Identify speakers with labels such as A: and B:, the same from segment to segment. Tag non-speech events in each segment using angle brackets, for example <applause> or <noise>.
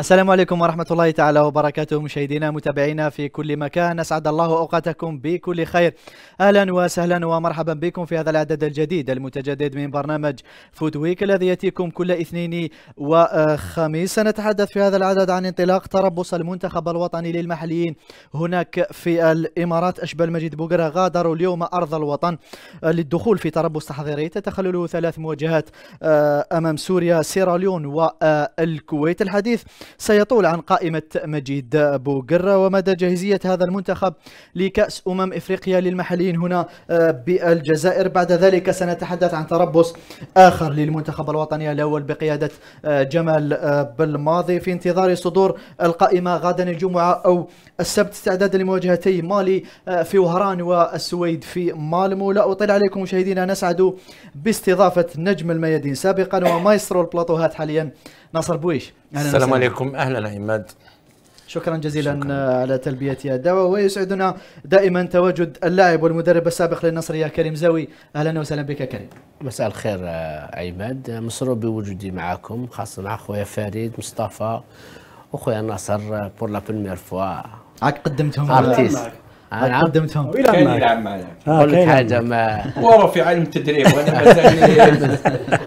A: السلام عليكم ورحمة الله تعالى وبركاته مشاهدينا متابعينا في كل مكان أسعد الله أوقاتكم بكل خير أهلا وسهلا ومرحبا بكم في هذا العدد الجديد المتجدد من برنامج فود ويك الذي يأتيكم كل اثنين وخميس سنتحدث في هذا العدد عن انطلاق تربص المنتخب الوطني للمحليين هناك في الإمارات أشبال مجيد بوغرا غادروا اليوم أرض الوطن للدخول في تربص تحضيري تتخلله ثلاث مواجهات آه، أمام سوريا سيراليون والكويت الحديث سيطول عن قائمة مجيد بوقرة ومدى جاهزية هذا المنتخب لكأس أمم إفريقيا للمحليين هنا آه، بالجزائر بعد ذلك سنتحدث عن تربص آخر للمنتخب الوطني الأول بقيادة آه، جمال آه، بالماضي في انتظار صدور القائمة غدا الجمعة أو السبت استعدادا لمواجهتي مالي في وهران والسويد في مالمو لا أطيل عليكم مشاهدينا نسعد باستضافة نجم الميادين سابقا ومايسترو البلاطوهات حاليا ناصر بويش السلام
B: عليكم اهلا عماد
A: شكرا جزيلا شكرا. على تلبية الدعوة ويسعدنا دائما تواجد اللاعب والمدرب السابق يا كريم زاوي أهلا وسهلا بك كريم
C: مساء الخير آه، عماد آه، مسرور بوجودي معكم خاصة مع خويا فريد مصطفى وخويا ناصر بور لا بريمير فوا
A: عاد قدمتهم ارتيست انا قدمتهم الى يلعب معنا اقول لك حاجه ما هو في
B: عالم التدريب وانا
A: مازال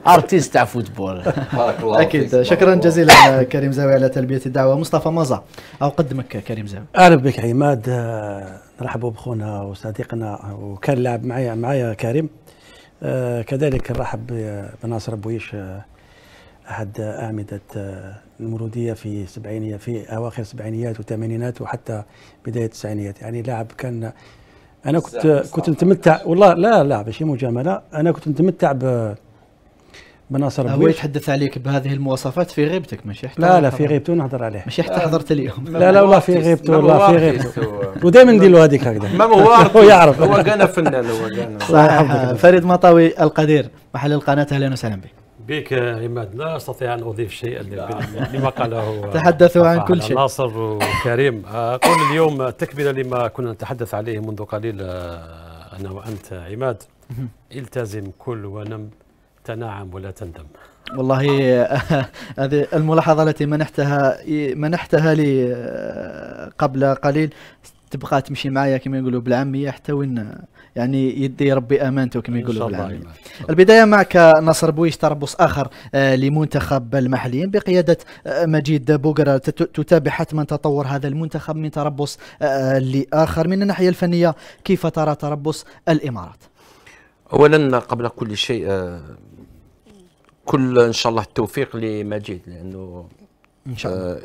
A: ارتيست تاع فوتبول بارك الله اكيد شكرا جزيلا كريم زاوي على تلبيه الدعوه مصطفى مزا او قدمك كريم زاوي اهلا بك عماد آه،
D: نرحبوا بخونا وصديقنا وكان لاعب معايا معايا كريم آه، كذلك نرحب بناصر بويش آه، أحد أعمدة المرودية في سبعينية في أواخر السبعينيات والثمانينات وحتى بداية التسعينيات يعني لاعب كان أنا كنت كنت نتمتع والله لا لا ماشي مجاملة أنا كنت نتمتع ب بناصر هو
A: يتحدث عليك بهذه المواصفات في غيبتك ماشي حتى لا لا في غيبته
D: نهضر عليه ماشي حتى حضرت اليوم لا لا والله في غيبته والله في غيبته ودائما ندير له هذيك هكذا ما <laughs> هو <laughs> هو يعرف هو كان فنان هو كان صح
A: فريد مطاوي القدير محل القناه اهلا وسهلا بك
E: بك عماد لا استطيع ان اضيف شيئا لما قاله <laughs> تحدثوا عن كل شيء ناصر وكريم اقول اليوم تكمله لما كنا نتحدث عليه منذ قليل آه، انا وانت عماد التزم كل ونم تنعم ولا تندم
A: والله آه، هذه الملاحظه التي منحتها منحتها لي آه، قبل قليل تبقى تمشي معايا كما يقولوا بالعاميه حتى وين يعني يدي ربي امانته كما يقولوا بالعاميه البدايه معك نصر بويش تربص اخر آه، لمنتخب المحليين بقياده آه، مجيد بوغرا تتابع حتما تطور هذا المنتخب من تربص آه، لاخر من الناحيه الفنيه كيف ترى تربص الامارات
B: اولا قبل كل شيء كل ان شاء الله التوفيق لمجيد لانه ان شاء الله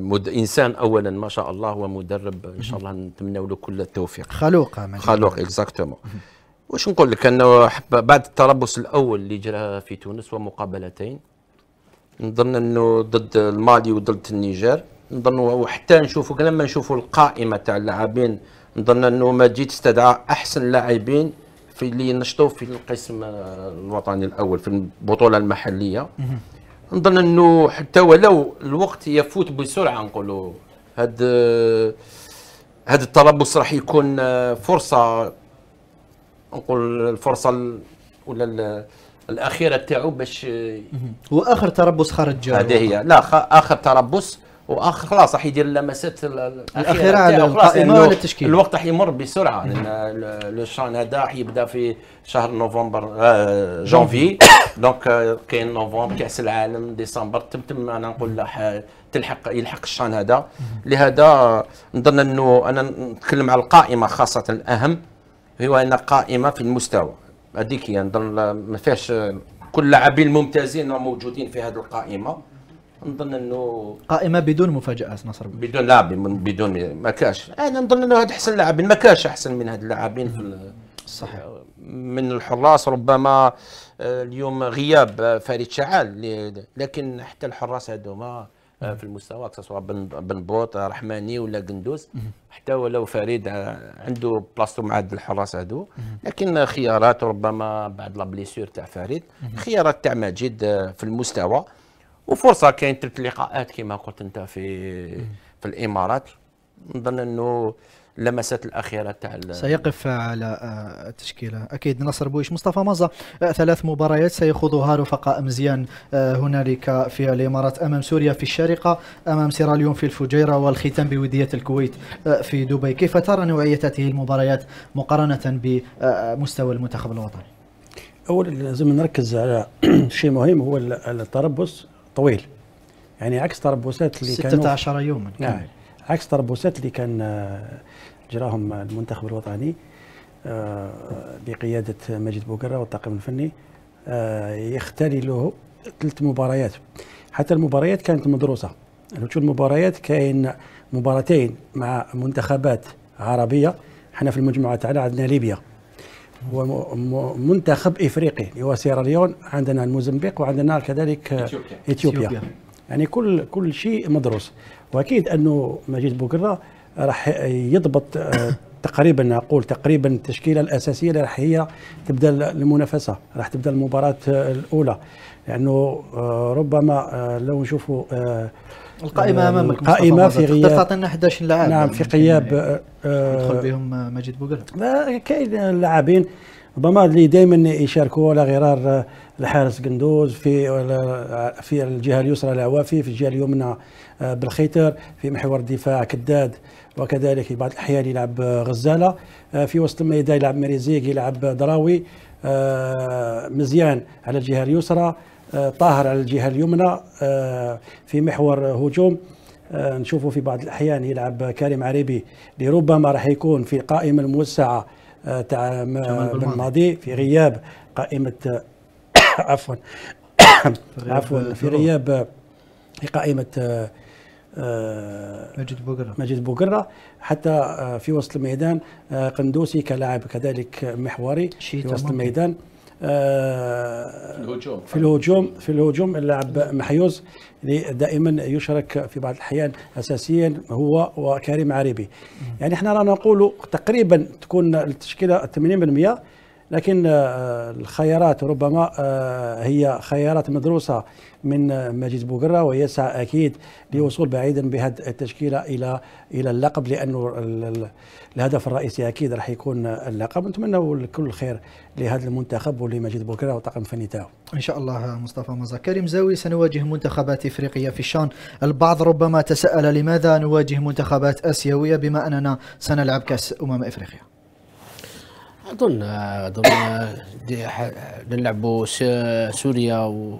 B: مد... انسان اولا ما شاء الله ومدرب ان شاء الله نتمنى له كل التوفيق خلوق خلوق اكزاكتومون واش نقول لك انه بعد التربص الاول اللي جرى في تونس ومقابلتين نظن انه ضد المالي وضد النيجر نظن وحتى نشوفوا لما نشوفوا القائمه تاع اللاعبين نظن انه ما مجيد استدعى احسن لاعبين في اللي نشطوا في القسم آه، الوطني الاول في البطوله المحليه نظن انه حتى ولو الوقت يفوت بسرعه نقولوا هاد هاد التربص راح يكون آه، فرصه نقول الفرصه ولا الاخيره تاعو باش آه،
A: هو اخر تربص خارج هذه
B: هي لا اخر تربص واخر خلاص راح يدير اللمسات الاخيره على خلاص يعني الوقت راح يمر بسرعه لان لو شان هذا راح يبدا في شهر نوفمبر آه، جونفي جانفي دونك آه، كاين نوفمبر كاس العالم ديسمبر تم تم انا نقول له آه، تلحق يلحق الشان هذا لهذا نظن انه انا نتكلم على القائمه خاصه الاهم هو ان قائمه في المستوى هذيك هي نظن ما فيهاش كل اللاعبين الممتازين موجودين في هذه القائمه نظن انه
A: قائمه بدون مفاجات نصر
B: بدون لاعبين بدون ما كاش
A: انا نظن انه هذا
B: احسن لاعبين ما كاش احسن من هاد اللاعبين في صح من الحراس ربما آه، اليوم غياب آه، فريد شعال لكن حتى الحراس هذوما آه، في المستوى سواء بن بوط رحماني ولا قندوز حتى ولو فريد عنده بلاصتو مع هاد الحراس هادو لكن خيارات ربما بعد لا بليسور تاع فريد خيارات تاع مجيد في المستوى وفرصه كاين ثلاث لقاءات كما قلت انت في في الامارات نظن انه اللمسات الاخيره تاع سيقف
A: على آه، التشكيله اكيد نصر بويش مصطفى مازا آه، ثلاث مباريات سيخوضها رفقاء مزيان آه، هنالك في الامارات امام سوريا في الشارقه امام سيراليون في الفجيره والختام بوديه الكويت في دبي كيف ترى نوعيه هذه المباريات مقارنه بمستوى المنتخب الوطني
D: اولا لازم نركز على <clears throat> شيء مهم هو التربص طويل يعني عكس تربوسات اللي كانوا 16 يوما نعم عكس تربوسات اللي كان آه، جراهم المنتخب الوطني آه، بقياده مجد بوكره والطاقم الفني آه، يختاري له ثلاث مباريات حتى المباريات كانت مدروسه لو تشوف المباريات كاين مباراتين مع منتخبات عربيه احنا في المجموعه تاعنا عندنا ليبيا هو منتخب افريقي اللي هو سيراليون عندنا الموزمبيق وعندنا كذلك اثيوبيا, إثيوبيا. يعني كل كل شيء مدروس واكيد انه مجيد بوكره راح يضبط آه، تقريبا نقول تقريبا التشكيله الاساسيه اللي راح هي تبدا المنافسه راح تبدا المباراه الاولى لانه يعني ربما آه، لو نشوفوا القائمه امامك القائمه نعم، يعني في غياب تعطينا 11 لاعب نعم في غياب آه، يدخل بهم آه، مجد بوغل آه، كاين اللاعبين ربما اللي دائما يشاركوا على غرار الحارس قندوز في في الجهه اليسرى العوافي في الجهه اليمنى بالخيتر في محور الدفاع كداد وكذلك في بعض الاحيان يلعب غزاله في وسط الميدان يلعب مريزيك يلعب دراوي مزيان على الجهه اليسرى آه، طاهر على الجهه اليمنى آه، في محور هجوم آه، نشوفه في بعض الاحيان يلعب كريم عريبي لربما راح يكون في القائمه الموسعه تاع الماضي في غياب قائمه <coughs> عفوا <coughs> عفوا في غياب في قائمه مجد بوقرة مجد بوقرة حتى في وسط الميدان قندوسي كلاعب كذلك محوري في وسط الميدان الهجوم في الهجوم في الهجوم اللاعب محيوز دائما يشارك في بعض الاحيان اساسيا هو وكريم عريبي يعني احنا رانا نقولوا تقريبا تكون التشكيله 80% لكن آه، الخيارات ربما آه، هي خيارات مدروسة من آه، مجيد بوقرة ويسعى أكيد لوصول بعيدا بهذه التشكيلة إلى إلى اللقب لأنه الهدف الرئيسي أكيد راح يكون اللقب نتمنى كل الخير لهذا المنتخب ولمجيد بوكرة
A: وطاقم فني تاعو إن شاء الله مصطفى مزا كريم زاوي سنواجه منتخبات إفريقية في الشان البعض ربما تساءل لماذا نواجه منتخبات آسيوية بما أننا سنلعب كأس أمم إفريقيا
C: اظن اظن نلعبوا سوريا و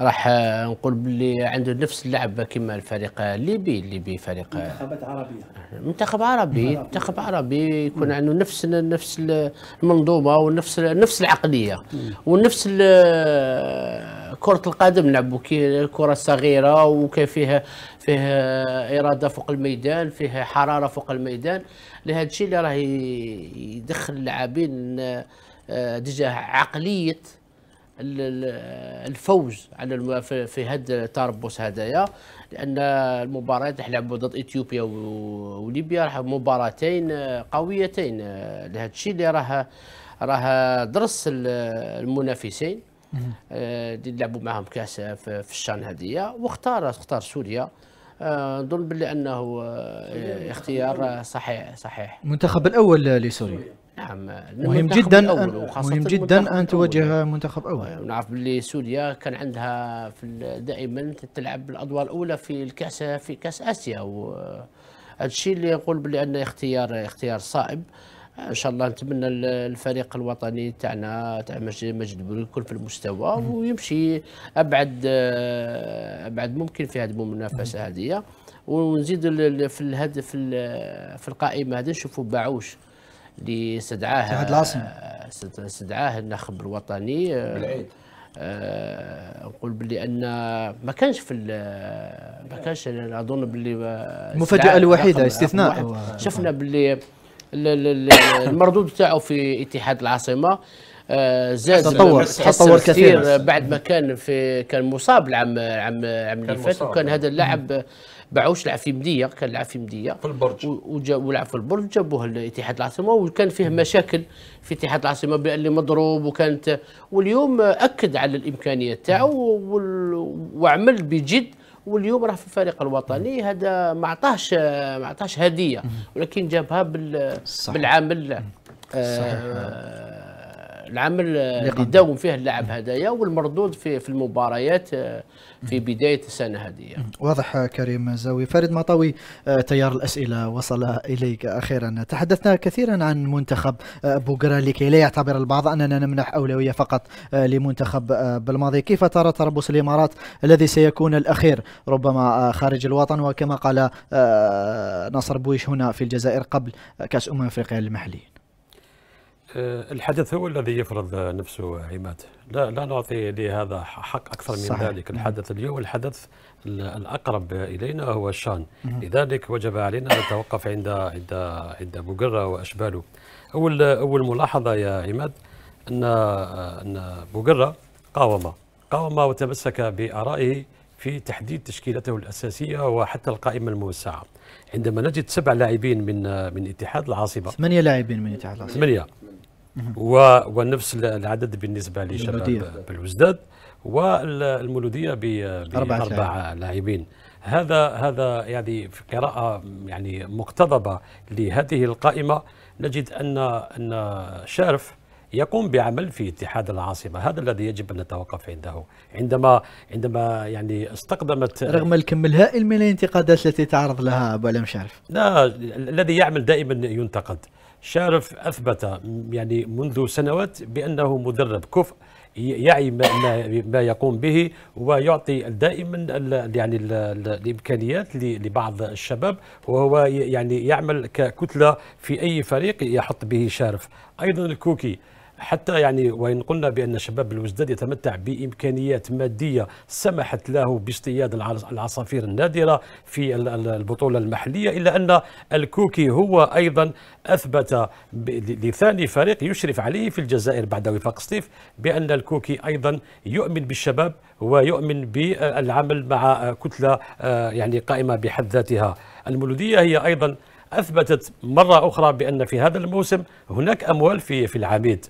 C: راح نقول باللي عنده نفس اللعب كما الفريق الليبي الليبي فريق منتخبات عربيه منتخب عربي منتخب عربي يكون عنده نفس نفس المنظومه ونفس نفس العقليه ونفس كرة القدم نلعبوا كي كرة صغيرة وكيف فيها فيها إرادة فوق الميدان فيها حرارة فوق الميدان لهذا الشيء اللي راه يدخل اللاعبين آه، ديجا عقليه الفوز على في هذا التربص هذايا لان المباريات راح نلعبوا ضد اثيوبيا وليبيا راح مباراتين آه، قويتين آه، لهذا الشيء اللي راه راه درس المنافسين اللي لعبوا معاهم كاس في الشان هذه واختار اختار سوريا اظن بلي انه آه، اختيار صحيح صحيح آه، نعم،
A: المنتخب الاول لسوريا
C: نعم مهم جدا مهم جدا ان
A: تواجه منتخب اول آه،
C: نعرف بلي سوريا كان عندها في دائما تلعب بالادوار الاولى في الكاس في كاس اسيا وهذا الشيء اللي نقول بلي انه اختيار اختيار صائب ان شاء الله نتمنى الفريق الوطني تاعنا تاع مجد بلوي يكون في المستوى ويمشي ابعد آه، ابعد ممكن في هذه المنافسه هذه ونزيد في الهدف في القائمه هذه نشوفوا باعوش اللي استدعاه العاصم آه، استدعاه الناخب الوطني آه، بالعيد نقول بلي ان ما كانش في ما كانش اظن باللي المفاجاه الوحيده استثناء شفنا باللي المردود تاعو في اتحاد العاصمه آه، زاد تطور تطور كثير, كثير بعد ما كان في كان مصاب العام العام العام اللي فات وكان هذا اللاعب باعوش لعب في مديه كان لعب في مديه في البرج ولعب في البرج جابوه لاتحاد العاصمه وكان فيه مشاكل في اتحاد العاصمه بان مضروب وكانت واليوم اكد على الامكانيه تاعو وعمل بجد واليوم راه في الفريق الوطني هذا ما عطاهش ما عطاهش هديه ولكن جابها بال بالعمل صحيح. آه العمل اللي داوم فيه اللاعب هدايا والمردود في في المباريات آه، في بدايه السنه هذه
A: واضح آه، كريم زاوي فارد مطاوي آه، تيار الاسئله وصل اليك اخيرا تحدثنا كثيرا عن منتخب بوغرا لكي لا يعتبر البعض اننا نمنح اولويه فقط لمنتخب بالماضي كيف ترى تربص الامارات الذي سيكون الاخير ربما خارج الوطن وكما قال ناصر بويش هنا في الجزائر قبل كاس امم افريقيا المحلي
E: آه، الحدث هو الذي يفرض نفسه عماد لا لا نعطي لهذا حق اكثر من صحيح. ذلك الحدث اليوم الحدث الاقرب الينا هو الشان لذلك وجب علينا ان نتوقف عند عند عند بوغرة واشباله اول اول ملاحظه يا عماد ان ان بوغرة قاوم قاوم وتمسك بارائه في تحديد تشكيلته الاساسيه وحتى القائمه الموسعه عندما نجد سبع لاعبين من من اتحاد العاصمه
A: ثمانيه لاعبين من اتحاد العاصمه ثمانيه
E: ونفس العدد بالنسبة لشباب بالوزداد والمولودية بأربع لاعبين هذا هذا يعني في قراءة يعني مقتضبة لهذه القائمة نجد أن أن شارف يقوم بعمل في اتحاد العاصمه هذا الذي يجب ان نتوقف عنده عندما عندما يعني استقدمت رغم
A: الكم الهائل من الانتقادات التي تعرض لها ابو علي مشارف
E: لا الذي يعمل دائما ينتقد شارف أثبت يعني منذ سنوات بأنه مدرب كفء يعي ما, ما يقوم به ويعطي دائما الـ يعني الـ الامكانيات لبعض الشباب وهو يعني يعمل ككتله في اي فريق يحط به شارف ايضا الكوكي حتى يعني وإن قلنا بأن شباب الوزداد يتمتع بإمكانيات مادية سمحت له باصطياد العصافير النادرة في البطولة المحلية إلا أن الكوكي هو أيضا أثبت لثاني فريق يشرف عليه في الجزائر بعد وفاق سطيف بأن الكوكي أيضا يؤمن بالشباب ويؤمن بالعمل مع كتلة آه، يعني قائمة بحد ذاتها المولودية هي أيضا أثبتت مرة أخرى بأن في هذا الموسم هناك أموال في في العميد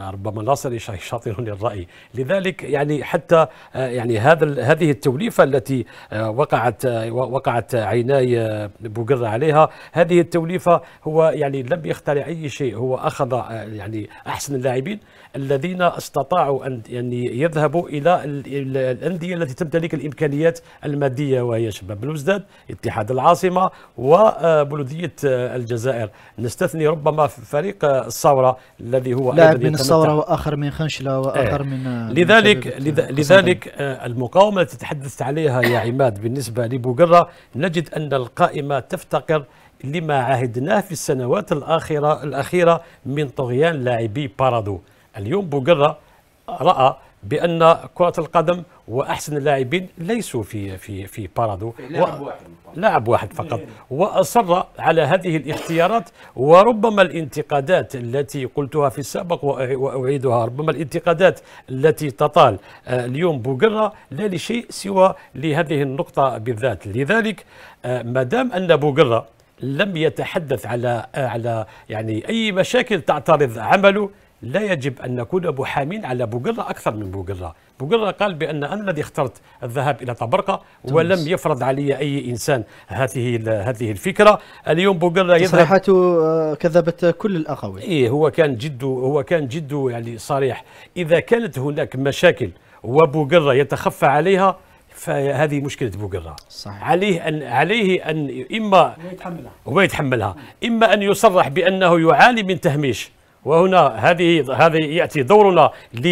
E: ربما ناصر يشاطرني الرأي لذلك يعني حتى آه، يعني هذا هذه التوليفة التي آه، وقعت آه، وقعت عيناي بوقرة عليها هذه التوليفة هو يعني لم يخترع أي شيء هو أخذ يعني أحسن اللاعبين الذين استطاعوا أن يعني يذهبوا إلى الأندية التي تمتلك الإمكانيات المادية وهي شباب بلوزداد اتحاد العاصمة وبلدية آه، آه، الجزائر نستثني ربما فريق آه، الثورة الذي هو لاعب من الثورة
A: وآخر من خنشلة وآخر إيه. من لذلك من لذلك
E: المقاومة التي تحدثت عليها يا عماد بالنسبة لبوقرة نجد أن القائمة تفتقر لما عهدناه في السنوات الأخيرة, الأخيرة من طغيان لاعبي بارادو اليوم بوغرا راى بان كره القدم واحسن اللاعبين ليسوا في في في بارادو إيه، لاعب واحد لاعب إيه. واحد فقط واصر على هذه الاختيارات وربما الانتقادات التي قلتها في السابق واعيدها ربما الانتقادات التي تطال آه، اليوم بوغرا لا لشيء سوى لهذه النقطه بالذات لذلك آه، ما دام ان بوغرا لم يتحدث على آه، على يعني اي مشاكل تعترض عمله لا يجب أن نكون محامين على بوقرة أكثر من بوقرة بوقرة قال بأن أنا الذي اخترت الذهاب إلى طبرقة ولم يفرض علي أي إنسان هذه هذه الفكرة اليوم بوقرة
A: تصريحاته آه، كذبت كل الأخوين
E: إيه هو كان جده هو كان جده يعني صريح إذا كانت هناك مشاكل وبوقرة يتخفى عليها فهذه مشكله بوقره صحيح. عليه ان عليه ان اما يتحملها هو يتحملها اما ان يصرح بانه يعاني من تهميش وهنا هذه هذه ياتي دورنا ل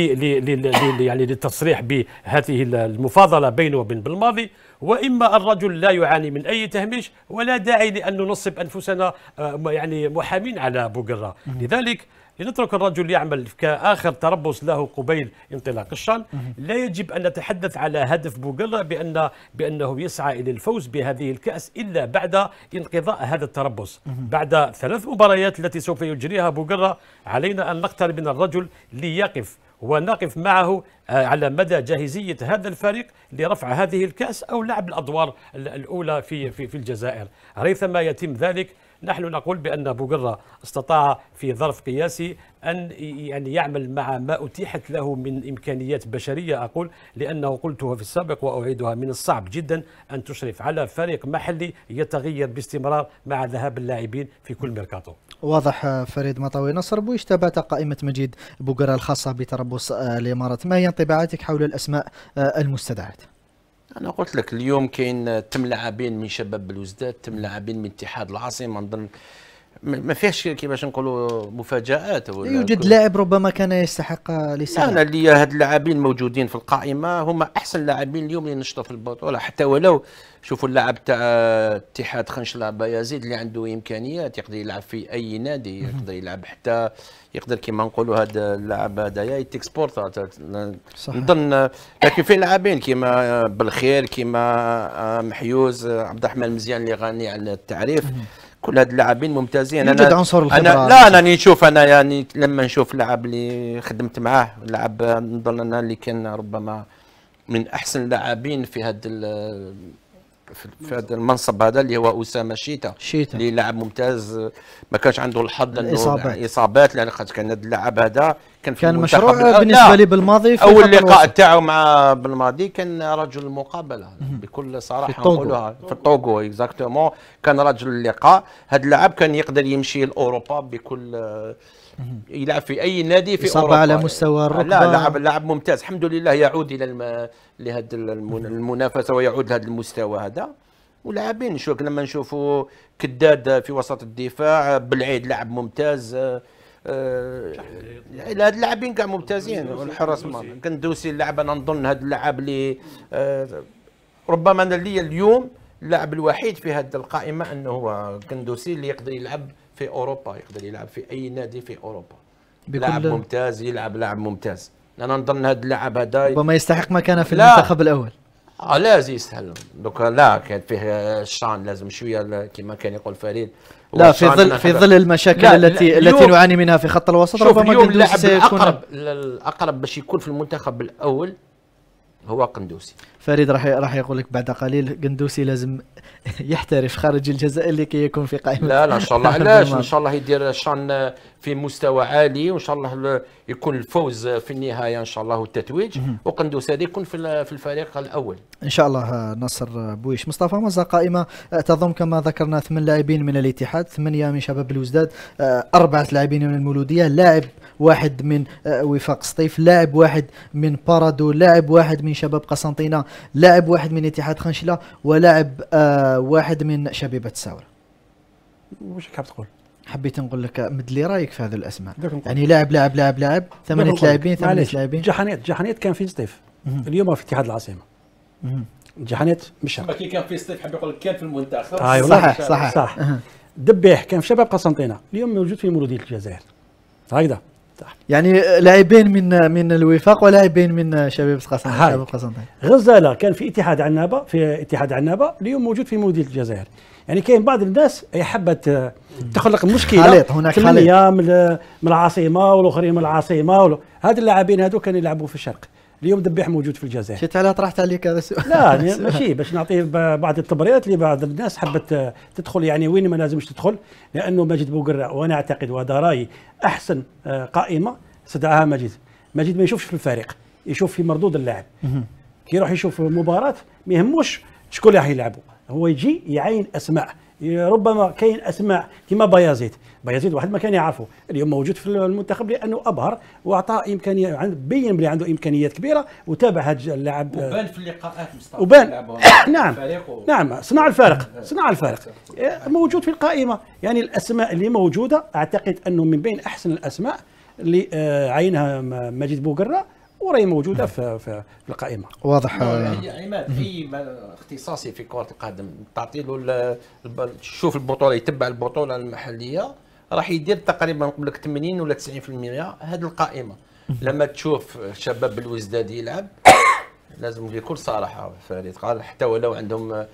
E: يعني للتصريح بهذه المفاضله بينه وبين بالماضي واما الرجل لا يعاني من اي تهميش ولا داعي لان ننصب انفسنا آه، يعني محامين على بوغرا لذلك لنترك الرجل يعمل كآخر تربص له قبيل انطلاق الشان لا يجب أن نتحدث على هدف بوغلا بأن بأنه يسعى إلى الفوز بهذه الكأس إلا بعد انقضاء هذا التربص بعد ثلاث مباريات التي سوف يجريها بوغلا علينا أن نقترب من الرجل ليقف ونقف معه آه، على مدى جاهزية هذا الفريق لرفع هذه الكأس أو لعب الأدوار الأولى في في, في الجزائر ريثما يتم ذلك نحن نقول بأن بوقرة استطاع في ظرف قياسي أن يعني يعمل مع ما أتيحت له من إمكانيات بشرية أقول لأنه قلتها في السابق وأعيدها من الصعب جدا أن تشرف على فريق محلي يتغير باستمرار مع ذهاب اللاعبين في كل ميركاتو
A: واضح فريد مطاوي نصر بويش تبات قائمة مجيد بوقرة الخاصة بتربص الإمارات آه، ما هي انطباعاتك حول الأسماء آه، المستدعات؟
B: انا قلت لك اليوم كاين تم لاعبين من شباب بلوزداد تم لاعبين من اتحاد العاصمه نظن ما فيهش كيفاش نقولوا مفاجات ولا يوجد لاعب
A: ربما كان يستحق لسان انا
B: اللي هاد اللاعبين موجودين في القائمه هما احسن لاعبين اليوم اللي نشطوا في البطوله حتى ولو شوفوا اللاعب تاع اتحاد خنشلة بايزيد اللي عنده امكانيات يقدر يلعب في اي نادي يقدر يلعب حتى يقدر كما نقولوا هذا اللاعب هذايا يتكسبورت نظن لكن في لاعبين كما بالخير كما محيوز عبد الرحمن مزيان اللي غني عن التعريف كل هاد اللاعبين ممتازين أنا عنصر أنا لا انا نشوف انا يعني لما نشوف لاعب اللي خدمت معاه لاعب نظن انا اللي كان ربما من احسن اللاعبين في هاد في هذا المنصب هذا اللي هو اسامه شيتا شيتا اللي لاعب ممتاز ما كانش عنده الحظ انه الاصابات اصابات لان خاطر كان هذا اللاعب هذا كان في كان مشروع بالنسبه لي بالماضي في اول لقاء تاعو مع بالماضي كان رجل المقابله بكل صراحه نقولها في الطوغو اكزاكتومون كان رجل اللقاء هذا اللاعب كان يقدر يمشي لاوروبا بكل يلعب في اي نادي في اوروبا على مستوى الركبه لا لاعب لاعب ممتاز الحمد لله يعود الى الم... لهذه المنافسه ويعود لهذا المستوى هذا ولاعبين شوك لما نشوفوا كداد في وسط الدفاع بالعيد لاعب ممتاز آه، آه، هاد آه اللاعبين كاع ممتازين والحراس كندوسي اللاعب انا نظن هذا اللاعب اللي آه ربما انا لي اليوم اللاعب الوحيد في هذه القائمه انه هو كندوسي اللي يقدر يلعب في اوروبا يقدر يلعب في اي نادي في اوروبا لاعب ممتاز يلعب لاعب ممتاز انا نظن هذا اللاعب هذا ربما يستحق مكانه في لا. المنتخب الاول اه لازم يستاهل دوكا لا كان فيه الشان لازم شويه كما كان يقول فريد لا في ظل في ظل المشاكل لا التي لا التي نعاني منها في خط الوسط ربما اليوم اللاعب الاقرب الاقرب باش يكون في المنتخب الاول هو قندوسي
A: فريد راح راح يقول لك بعد قليل قندوسي لازم يحترف خارج الجزائر لكي يكون في قائمه لا لا ان شاء الله <laughs> علاش ان
B: شاء الله يدير شان في مستوى عالي وان شاء الله يكون الفوز في النهايه ان شاء الله والتتويج وقندوس هذا يكون في الفريق الاول
A: ان شاء الله آه، نصر بويش مصطفى مزه قائمه آه، تضم كما ذكرنا ثمان لاعبين من الاتحاد ثمانيه من شباب الوزداد آه، اربعه لاعبين من المولوديه لاعب واحد من وفاق سطيف لاعب واحد من بارادو لاعب واحد من شباب قسنطينه لاعب واحد من اتحاد خنشله ولاعب واحد من شبيبه الساوره واش كتقول تقول حبيت نقول لك مد لي رايك في هذه الاسماء يعني لاعب لاعب لاعب لاعب ثمانيه لاعبين ثمانيه لاعبين جحانيت جحانيت
D: كان في سطيف اليوم في اتحاد العاصمه جحانيت مش كي
B: كان في سطيف حاب يقول لك كان في المنتخب آه صح صح صح
D: دبيح كان في شباب قسنطينه اليوم موجود في مولوديه الجزائر هكذا يعني لاعبين من من الوفاق ولاعبين من شباب قسنطينه غزاله كان في اتحاد عنابه في اتحاد عنابه اليوم موجود في مولوديه الجزائر يعني كاين بعض الناس هي حبت تخلق مشكله خليط هناك خليط من العاصمه والاخرين من العاصمه هاد اللاعبين هادو كانوا يلعبوا في الشرق اليوم دبيح موجود في الجزائر شفت علاه طرحت عليك هذا السؤال لا يعني ماشي باش نعطيه بعض التبريرات لبعض الناس حبت تدخل يعني وين ما لازمش تدخل لانه ماجد بوقرة وانا اعتقد وهذا رايي احسن آه، قائمه استدعاها ماجد ماجد ما يشوفش في الفريق يشوف في مردود اللاعب كي يروح يشوف مباراه ما يهموش شكون اللي راح يلعبوا هو يجي يعين اسماء ربما كاين اسماء كما بايزيد بايزيد واحد ما كان يعرفه اليوم موجود في المنتخب لانه ابهر واعطى امكانيه بين بلي عنده امكانيات كبيره وتابع هذا اللاعب وبان
B: في اللقاءات مصطفى وبان <coughs> نعم و... نعم صنع الفارق <laughs>
D: صنع الفارق موجود في القائمه يعني الاسماء اللي موجوده اعتقد انه من بين احسن الاسماء اللي آه، عينها مجد بوقره وراهي موجوده في, في, في القائمه واضح نعم. آه. يعني
B: عماد اي اختصاصي في كره القدم تعطي له شوف البطوله يتبع البطوله المحليه راح يدير تقريبا نقول لك 80 ولا 90% هذه القائمه لما تشوف شباب الوزداد يلعب <coughs> لازم بكل صراحه فريد قال حتى ولو عندهم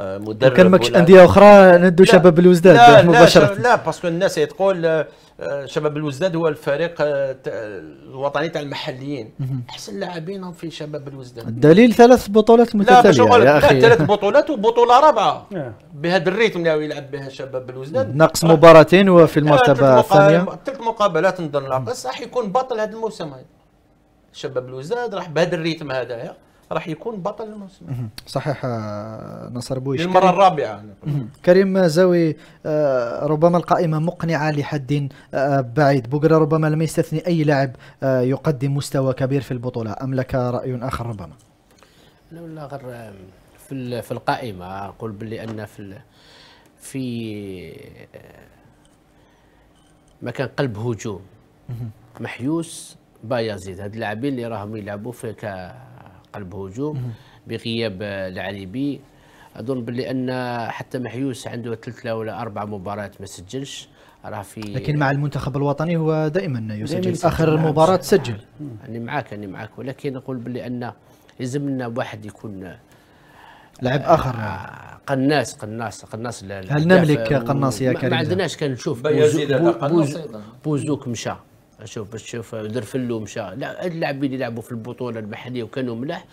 B: مدرب كان ماكش انديه اخرى ندوا شباب الوزداد لا مباشره لا, لا باسكو الناس تقول آه، شباب الوزداد هو الفريق آه، الوطني تاع المحليين احسن لاعبين في شباب الوزداد الدليل
A: ثلاث بطولات متتاليه لا يا اخي ثلاث
B: بطولات وبطوله رابعه نعم. بهذا الريتم اللي يلعب بها شباب الوزداد ناقص
A: آه، مباراتين وفي المرتبه الثانيه
B: ثلاث مقابلات نظن ناقص راح يكون بطل هذا الموسم شباب الوزداد راح بهذا الريتم هذايا راح يكون بطل الموسم
A: صحيح آه، نصر بويش للمره الرابعه كريم زاوي آه، ربما القائمه مقنعه لحد آه، بعيد بوغرا ربما لم يستثني اي لاعب يقدم مستوى كبير في البطوله ام لك راي اخر ربما
C: انا ولا غير في في القائمه اقول بلي ان في في مكان قلب هجوم محيوس بايزيد هاد اللاعبين اللي راهم يلعبوا في قلب هجوم بغياب العليبي آه، اظن باللي ان حتى محيوس عنده ثلاثه ولا اربع مباريات ما سجلش راه في لكن مع
A: المنتخب الوطني هو دائما يسجل دائماً اخر نعم، مباراه نعم. سجل
C: انا معاك انا معاك ولكن نقول باللي ان لازم لنا واحد يكون آه، لاعب اخر قناص قناص قناص هل نملك قناص يا كريم ما عندناش كنشوف بوزوك مشى اشوف اشوف درفلو مشى لا اللاعبين اللي في البطوله المحليه وكانوا ملاح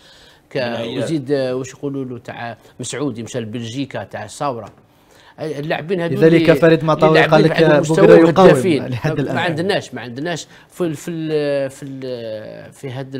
C: وزيد واش يقولوا له تاع مسعودي مشى لبلجيكا تاع صاوره اللاعبين هذول لذلك فريد مطاوي قال لك بوغرا يقاوم لحد الان ما عندناش ما عندناش في في في, في هذا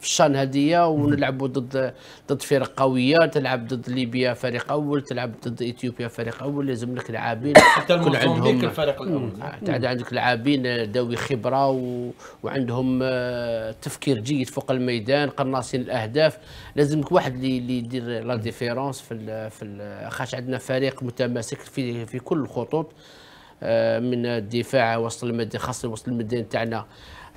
C: في الشان هذيا ونلعبوا ضد ضد فرق قويه تلعب ضد ليبيا فريق اول تلعب ضد اثيوبيا فريق اول لازم لك لاعبين حتى عندهم الفريق الاول عندك لاعبين ذوي خبره و... وعندهم آه، تفكير جيد فوق الميدان قناصين الاهداف لازم لك واحد اللي يدير لا ديفيرونس في ال... في ال... خاش عندنا فريق متماسك في في كل الخطوط آه، من الدفاع وسط المدينه خاصه وسط المدينه تاعنا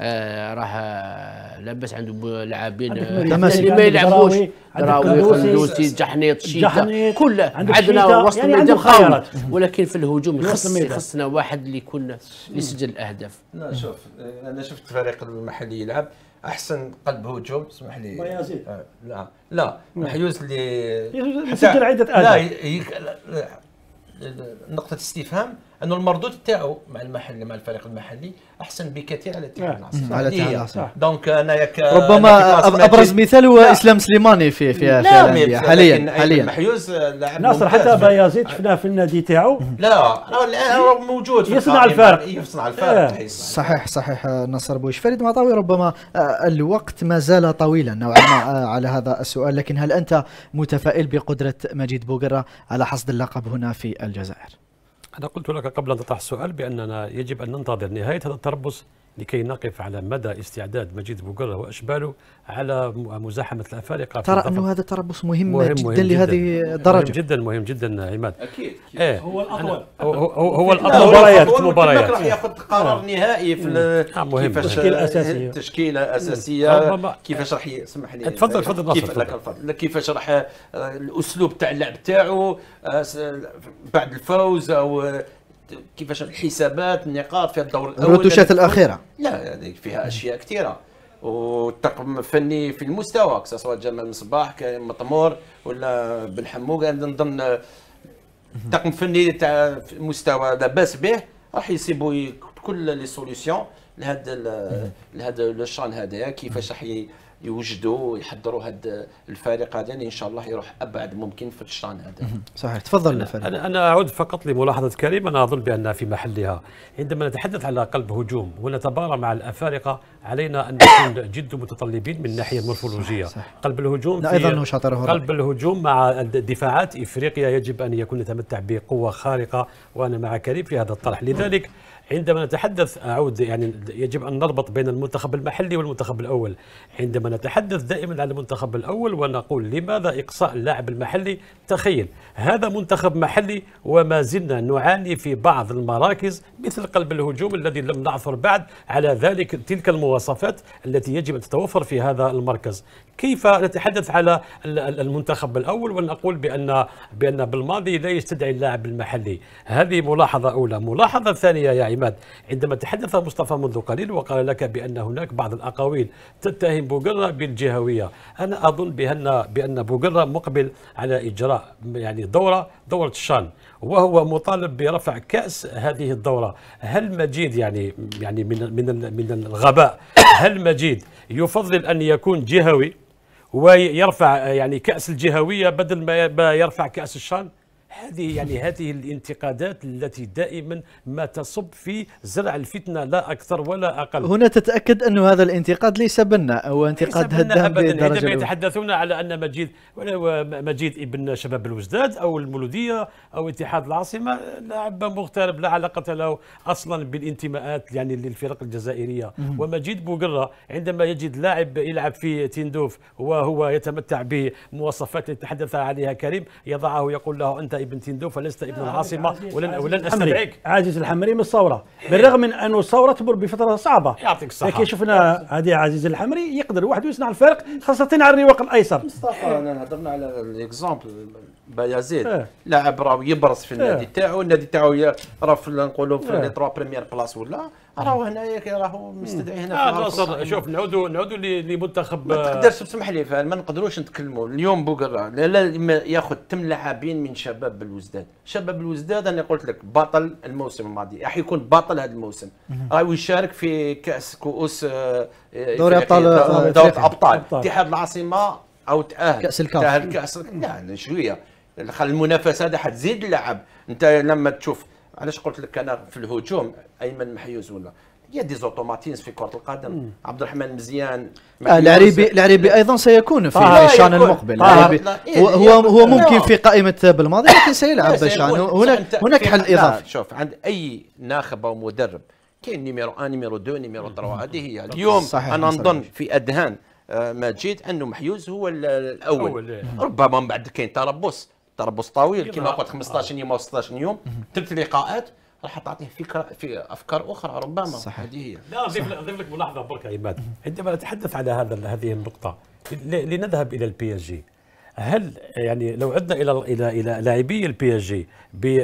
C: آه، راه لاباس عنده لاعبين آه، اللي ما يلعبوش دراوي خلوتي جحنيط شيتا كله عندنا وسط يعني الميدان قوي ولكن في الهجوم يخص يخصنا
B: واحد اللي يكون يسجل الاهداف لا شوف انا شفت الفريق المحلي يلعب احسن قلب هجوم اسمح لي آه، لا لا نعم. محيوز اللي يسجل عده اهداف لا, لا نقطه استفهام انه المردود تاعو مع المحل مع الفريق المحلي احسن بكثير على الاتحاد نعم. العاصمه على الاتحاد العاصمه دونك انايا ربما ابرز مثال
A: هو اسلام سليماني في في, في حاليا حاليا
B: محيوز لاعب ناصر حتى
A: بايازيد شفناه في النادي تاعو
B: لا الان هو موجود يصنع الفارق إيه،
A: يصنع الفارق آه. إيه. صحيح صحيح ناصر بويش فريد معطاوي ربما آه، الوقت ما زال طويلا نوعا ما آه، على هذا السؤال لكن هل انت متفائل بقدره مجيد بوغرة على حصد اللقب هنا في الجزائر؟
E: أنا قلت لك قبل أن تطرح السؤال بأننا يجب أن ننتظر نهاية هذا التربص لكي نقف على مدى استعداد مجيد بوقرة وأشباله على مزاحمة الأفارقة ترى أنه هذا تربص مهم, مهم جدا لهذه الدرجة مهم جدا مهم جدا عماد أكيد, إيه هو الأطول هو, هو, هو الأطول مباريات مباريات راح ياخذ قرار آه. نهائي في آه كيفاش تشكيله أساسية تشكيلة أساسية آه،
B: كيفاش راح يسمح لي تفضل تفضل كيف كيفاش راح آه، الأسلوب تاع اللعب تاعو بعد الفوز أو كيفاش الحسابات النقاط في الدور الاول الروتوشات يعني الاخيره لا يعني فيها اشياء كثيره والطاقم الفني في المستوى سواء جمال مصباح كريم مطمور ولا بن حمو نظن يعني الطاقم الفني تاع مستوى لاباس به راح يصيبوا كل لي سوليسيون لهذا لهذا الشان هذايا كيفاش راح يوجدوا يحضروا هذا الفريق هذا اللي ان شاء الله يروح ابعد ممكن في الشان هذا
E: صحيح تفضل أنا, الفريق. أنا, انا اعود فقط لملاحظه كريم انا اظن بانها في محلها عندما نتحدث على قلب هجوم ونتبارى مع الافارقه علينا ان نكون جد متطلبين من الناحيه المورفولوجيه قلب الهجوم ايضا قلب الهجوم مع دفاعات افريقيا يجب ان يكون يتمتع بقوه خارقه وانا مع كريم في هذا الطرح لذلك عندما نتحدث أعود يعني يجب أن نربط بين المنتخب المحلي والمنتخب الأول عندما نتحدث دائما عن المنتخب الأول ونقول لماذا إقصاء اللاعب المحلي تخيل هذا منتخب محلي وما زلنا نعاني في بعض المراكز مثل قلب الهجوم الذي لم نعثر بعد على ذلك تلك المواصفات التي يجب أن تتوفر في هذا المركز كيف نتحدث على المنتخب الاول ونقول بان بان بالماضي لا يستدعي اللاعب المحلي هذه ملاحظه اولى ملاحظه ثانيه يا عماد عندما تحدث مصطفى منذ قليل وقال لك بان هناك بعض الاقاويل تتهم بوغرا بالجهويه انا اظن بان بان بوغرا مقبل على اجراء يعني دوره دوره الشان وهو مطالب برفع كأس هذه الدورة هل مجيد يعني يعني من من من الغباء هل مجيد يفضل أن يكون جهوي ويرفع يعني كأس الجهوية بدل ما يرفع كأس الشان هذه يعني هذه الانتقادات التي دائما ما تصب في زرع الفتنه لا اكثر ولا اقل هنا
A: تتاكد أن هذا الانتقاد ليس بنا او انتقاد هدام ابدا عندما
E: يتحدثون على ان مجيد مجيد ابن شباب الوزداد او المولوديه او اتحاد العاصمه لاعب مغترب لا علاقه له اصلا بالانتماءات يعني للفرق الجزائريه ومجيد بوقره عندما يجد لاعب يلعب في تندوف وهو يتمتع بمواصفات تحدث عليها كريم يضعه يقول
D: له انت ابن تندوف ولست ابن العاصمه ولن ولن استدعيك عاجز الحمري من الثوره بالرغم من انه الثوره تمر بفتره صعبه يعطيك الصحه لكن شفنا هذه عزيز الحمري يقدر وحده يصنع الفرق خاصه على الرواق الايسر مصطفى
B: انا هضرنا على ليكزومبل بايازيد إيه. لاعب راه يبرز في النادي إيه. تاعو النادي تاعو راه نقولوا في لي تروا بريمير بلاص ولا راهو هنايا راهو مستدعي هنا آه شوف
E: نعودوا نعودوا لمنتخب ما تقدرش
B: تسمح لي فهل ما نقدروش نتكلموا اليوم بوكرا لا ياخذ ثمان لاعبين من شباب الوزداد شباب الوزداد انا قلت لك بطل الموسم الماضي راح يكون بطل هذا الموسم راهو يشارك في كاس كؤوس آه، دوري ابطال دوري ابطال اتحاد العاصمه او تاهل كاس الكاس تاهل كاس لا يعني شويه المنافسه هذا حتزيد اللعب انت لما تشوف علاش قلت لك انا في الهجوم ايمن محيوز ولا هي دي زوتوماتيز في كره القدم عبد الرحمن مزيان آه العريبي
A: العريبي ايضا سيكون في الشان المقبل إيه، هو هو, هو ممكن في قائمه بالماضي لكن سيلعب بشان هناك هناك حل اضافي
B: شوف عند اي ناخب او مدرب كاين نيميرو ان آه، نيميرو دو نيميرو 3 هذه هي اليوم صحيح انا نظن في اذهان آه، مجيد انه محيوز هو الاول إيه. ربما من بعد كاين تربص تربص طويل إيه، كما قلت 15 آه. يوم او 16 يوم ثلاث لقاءات راح تعطيه فكره في افكار اخرى ربما صحيح. هذه هي لا اضيف اضيف لك ملاحظه برك عماد عندما نتحدث على هذا هذه النقطه
E: لنذهب الى البي اس جي هل يعني لو عدنا الى الى الى لاعبي البي اس جي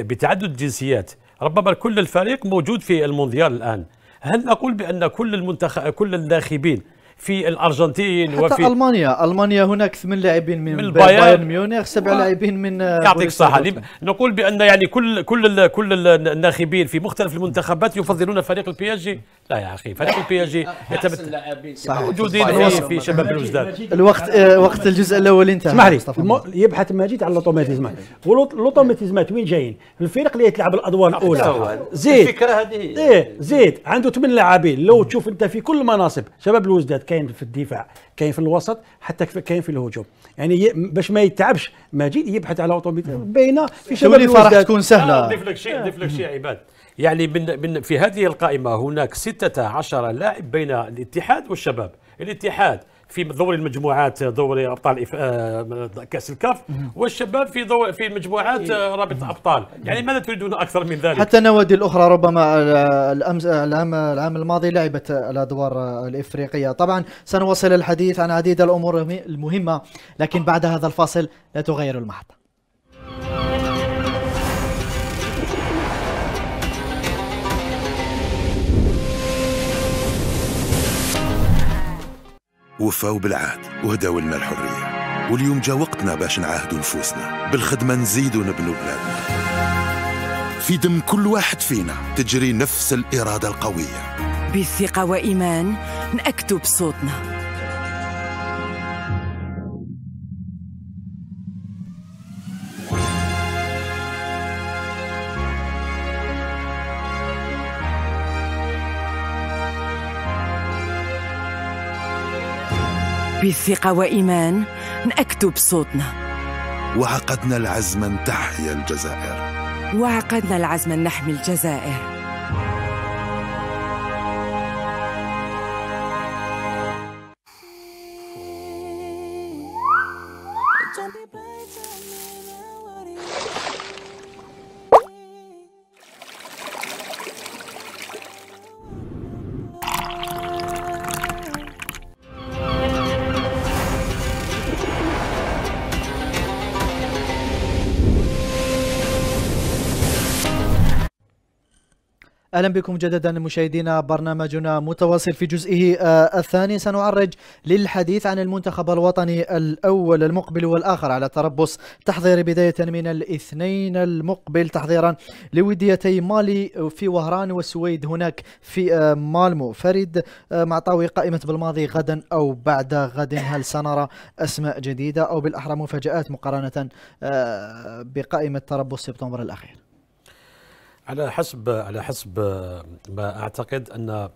E: بتعدد الجنسيات ربما كل الفريق موجود في المونديال الان هل نقول بان كل المنتخب كل الناخبين في الارجنتين حتى وفي
A: المانيا المانيا هناك ثمان لاعبين من, من بايرن ميونخ سبع لاعبين من آه، يعطيك الصحه
E: نقول بان يعني كل كل ال كل الناخبين في مختلف المنتخبات يفضلون فريق البي اس جي لا يا اخي فريق البي اس جي يتمت موجودين في, في شباب الوجدان الوقت آه وقت
D: الجزء الاول انتهى اسمح لي يبحث ماجد على الاوتوماتيزمات والاوتوماتيزمات وين جايين الفريق اللي يتلعب الادوار الاولى زيد الفكره هذه ايه زيد عنده ثمان لاعبين لو تشوف انت في كل المناصب شباب الوجدان كاين في الدفاع كاين في الوسط حتى كاين في الهجوم يعني باش ما يتعبش مجيد يبحث على اوتوميت باينه في شباب الفرح تكون سهله نضيف آه، لك
E: شيء نضيف لك شيء عباد يعني من في هذه القائمه هناك 16 لاعب بين الاتحاد والشباب الاتحاد في دوري المجموعات دوري ابطال آه، كاس الكاف والشباب في دور في المجموعات إيه. آه، رابطه ابطال يعني ماذا تريدون اكثر من ذلك حتى
A: النوادي الاخرى ربما آه، الامس العام العام الماضي لعبت الادوار الافريقيه طبعا سنواصل الحديث عن عديد الامور المهمه لكن بعد هذا الفاصل لا تغير المحطه
B: وفاو بالعهد وهداو لنا الحريه واليوم جا وقتنا باش نعاهدوا نفوسنا بالخدمه نزيد ونبنوا بلادنا في دم كل واحد فينا تجري نفس الاراده
A: القويه بثقه وايمان نأكتب بصوتنا بثقة وإيمان نأكدوا صوتنا
B: وعقدنا العزم أن تحيا الجزائر
E: وعقدنا العزم أن نحمي الجزائر
A: اهلا بكم جددا مشاهدينا برنامجنا متواصل في جزئه آه، الثاني سنعرج للحديث عن المنتخب الوطني الاول المقبل والاخر على تربص تحضيري بدايه من الاثنين المقبل تحضيرا لوديتي مالي في وهران والسويد هناك في آه، مالمو فريد آه، معطاوي قائمه بالماضي غدا او بعد غد هل سنرى اسماء جديده او بالاحرى مفاجات مقارنه بقائمه تربص سبتمبر الاخير
E: على حسب على حسب ما اعتقد ان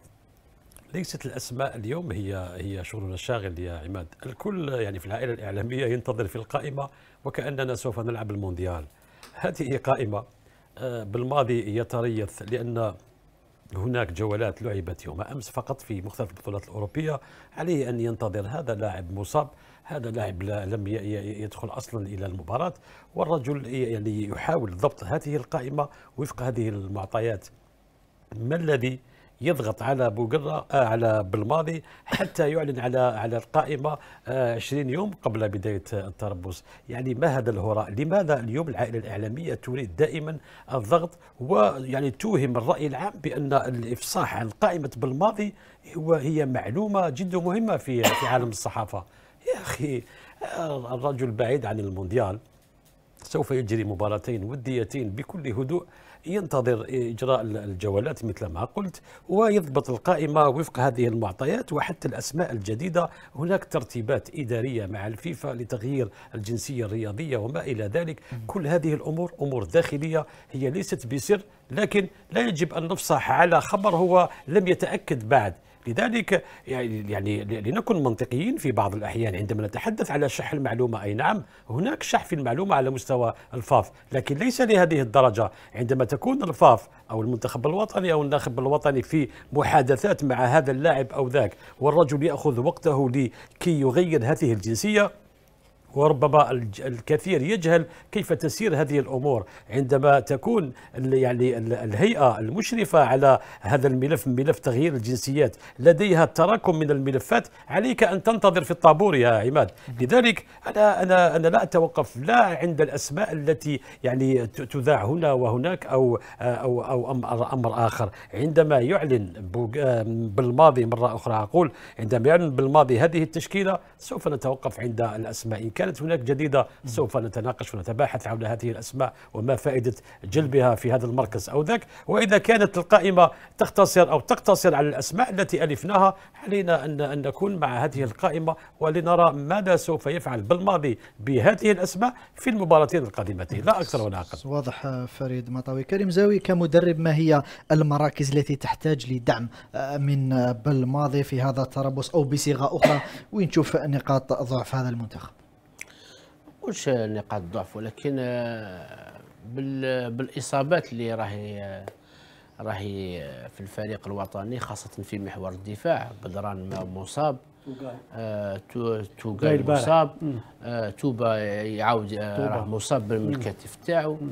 E: ليست الاسماء اليوم هي هي شغلنا الشاغل يا عماد، الكل يعني في العائله الاعلاميه ينتظر في القائمه وكاننا سوف نلعب المونديال. هذه قائمه آه، بالماضي يتريث لان هناك جولات لعبت يوم امس فقط في مختلف البطولات الاوروبيه عليه ان ينتظر هذا لاعب مصاب هذا لاعب لم يدخل اصلا الى المباراه والرجل يعني يحاول ضبط هذه القائمه وفق هذه المعطيات ما الذي يضغط على بوقرة آه على بالماضي حتى يعلن على على القائمة آه 20 يوم قبل بداية التربص يعني ما هذا الهراء لماذا اليوم العائلة الإعلامية تريد دائما الضغط ويعني توهم الرأي العام بأن الإفصاح عن قائمة بالماضي هو هي معلومة جدا مهمة في في عالم الصحافة يا أخي آه، الرجل بعيد عن المونديال سوف يجري مباراتين وديتين بكل هدوء ينتظر إجراء الجولات مثل ما قلت ويضبط القائمة وفق هذه المعطيات وحتى الأسماء الجديدة هناك ترتيبات إدارية مع الفيفا لتغيير الجنسية الرياضية وما إلى ذلك كل هذه الأمور أمور داخلية هي ليست بسر لكن لا يجب أن نفصح على خبر هو لم يتأكد بعد لذلك يعني،, يعني لنكن منطقيين في بعض الأحيان عندما نتحدث على شح المعلومة أي نعم هناك شح في المعلومة على مستوى الفاف لكن ليس لهذه الدرجة عندما تكون الفاف أو المنتخب الوطني أو الناخب الوطني في محادثات مع هذا اللاعب أو ذاك والرجل يأخذ وقته لكي يغير هذه الجنسية وربما الكثير يجهل كيف تسير هذه الامور عندما تكون يعني الهيئه المشرفه على هذا الملف ملف تغيير الجنسيات لديها تراكم من الملفات عليك ان تنتظر في الطابور يا عماد لذلك انا انا انا لا اتوقف لا عند الاسماء التي يعني تذاع هنا وهناك او او او امر امر اخر عندما يعلن بالماضي مره اخرى اقول عندما يعلن بالماضي هذه التشكيله سوف نتوقف عند الاسماء إن كانت هناك جديدة سوف نتناقش ونتباحث حول هذه الأسماء وما فائدة جلبها في هذا المركز أو ذاك وإذا كانت القائمة تختصر أو تقتصر على الأسماء التي ألفناها علينا أن, أن نكون مع هذه القائمة ولنرى ماذا سوف يفعل بالماضي بهذه الأسماء في المباراتين القادمتين لا أكثر ولا
A: أقل واضح آه، فريد مطاوي كريم زاوي كمدرب ما هي المراكز التي تحتاج لدعم آه، من آه، بالماضي في هذا التربص أو بصيغة أخرى وين تشوف نقاط ضعف هذا المنتخب
C: مش نقاط ضعف ولكن آه، بالاصابات اللي راهي آه، راهي آه، في الفريق الوطني خاصه في محور الدفاع بدران مصاب آه توغاي مصاب آه توبا يعاود راه مصاب من الكتف تاعو هادشي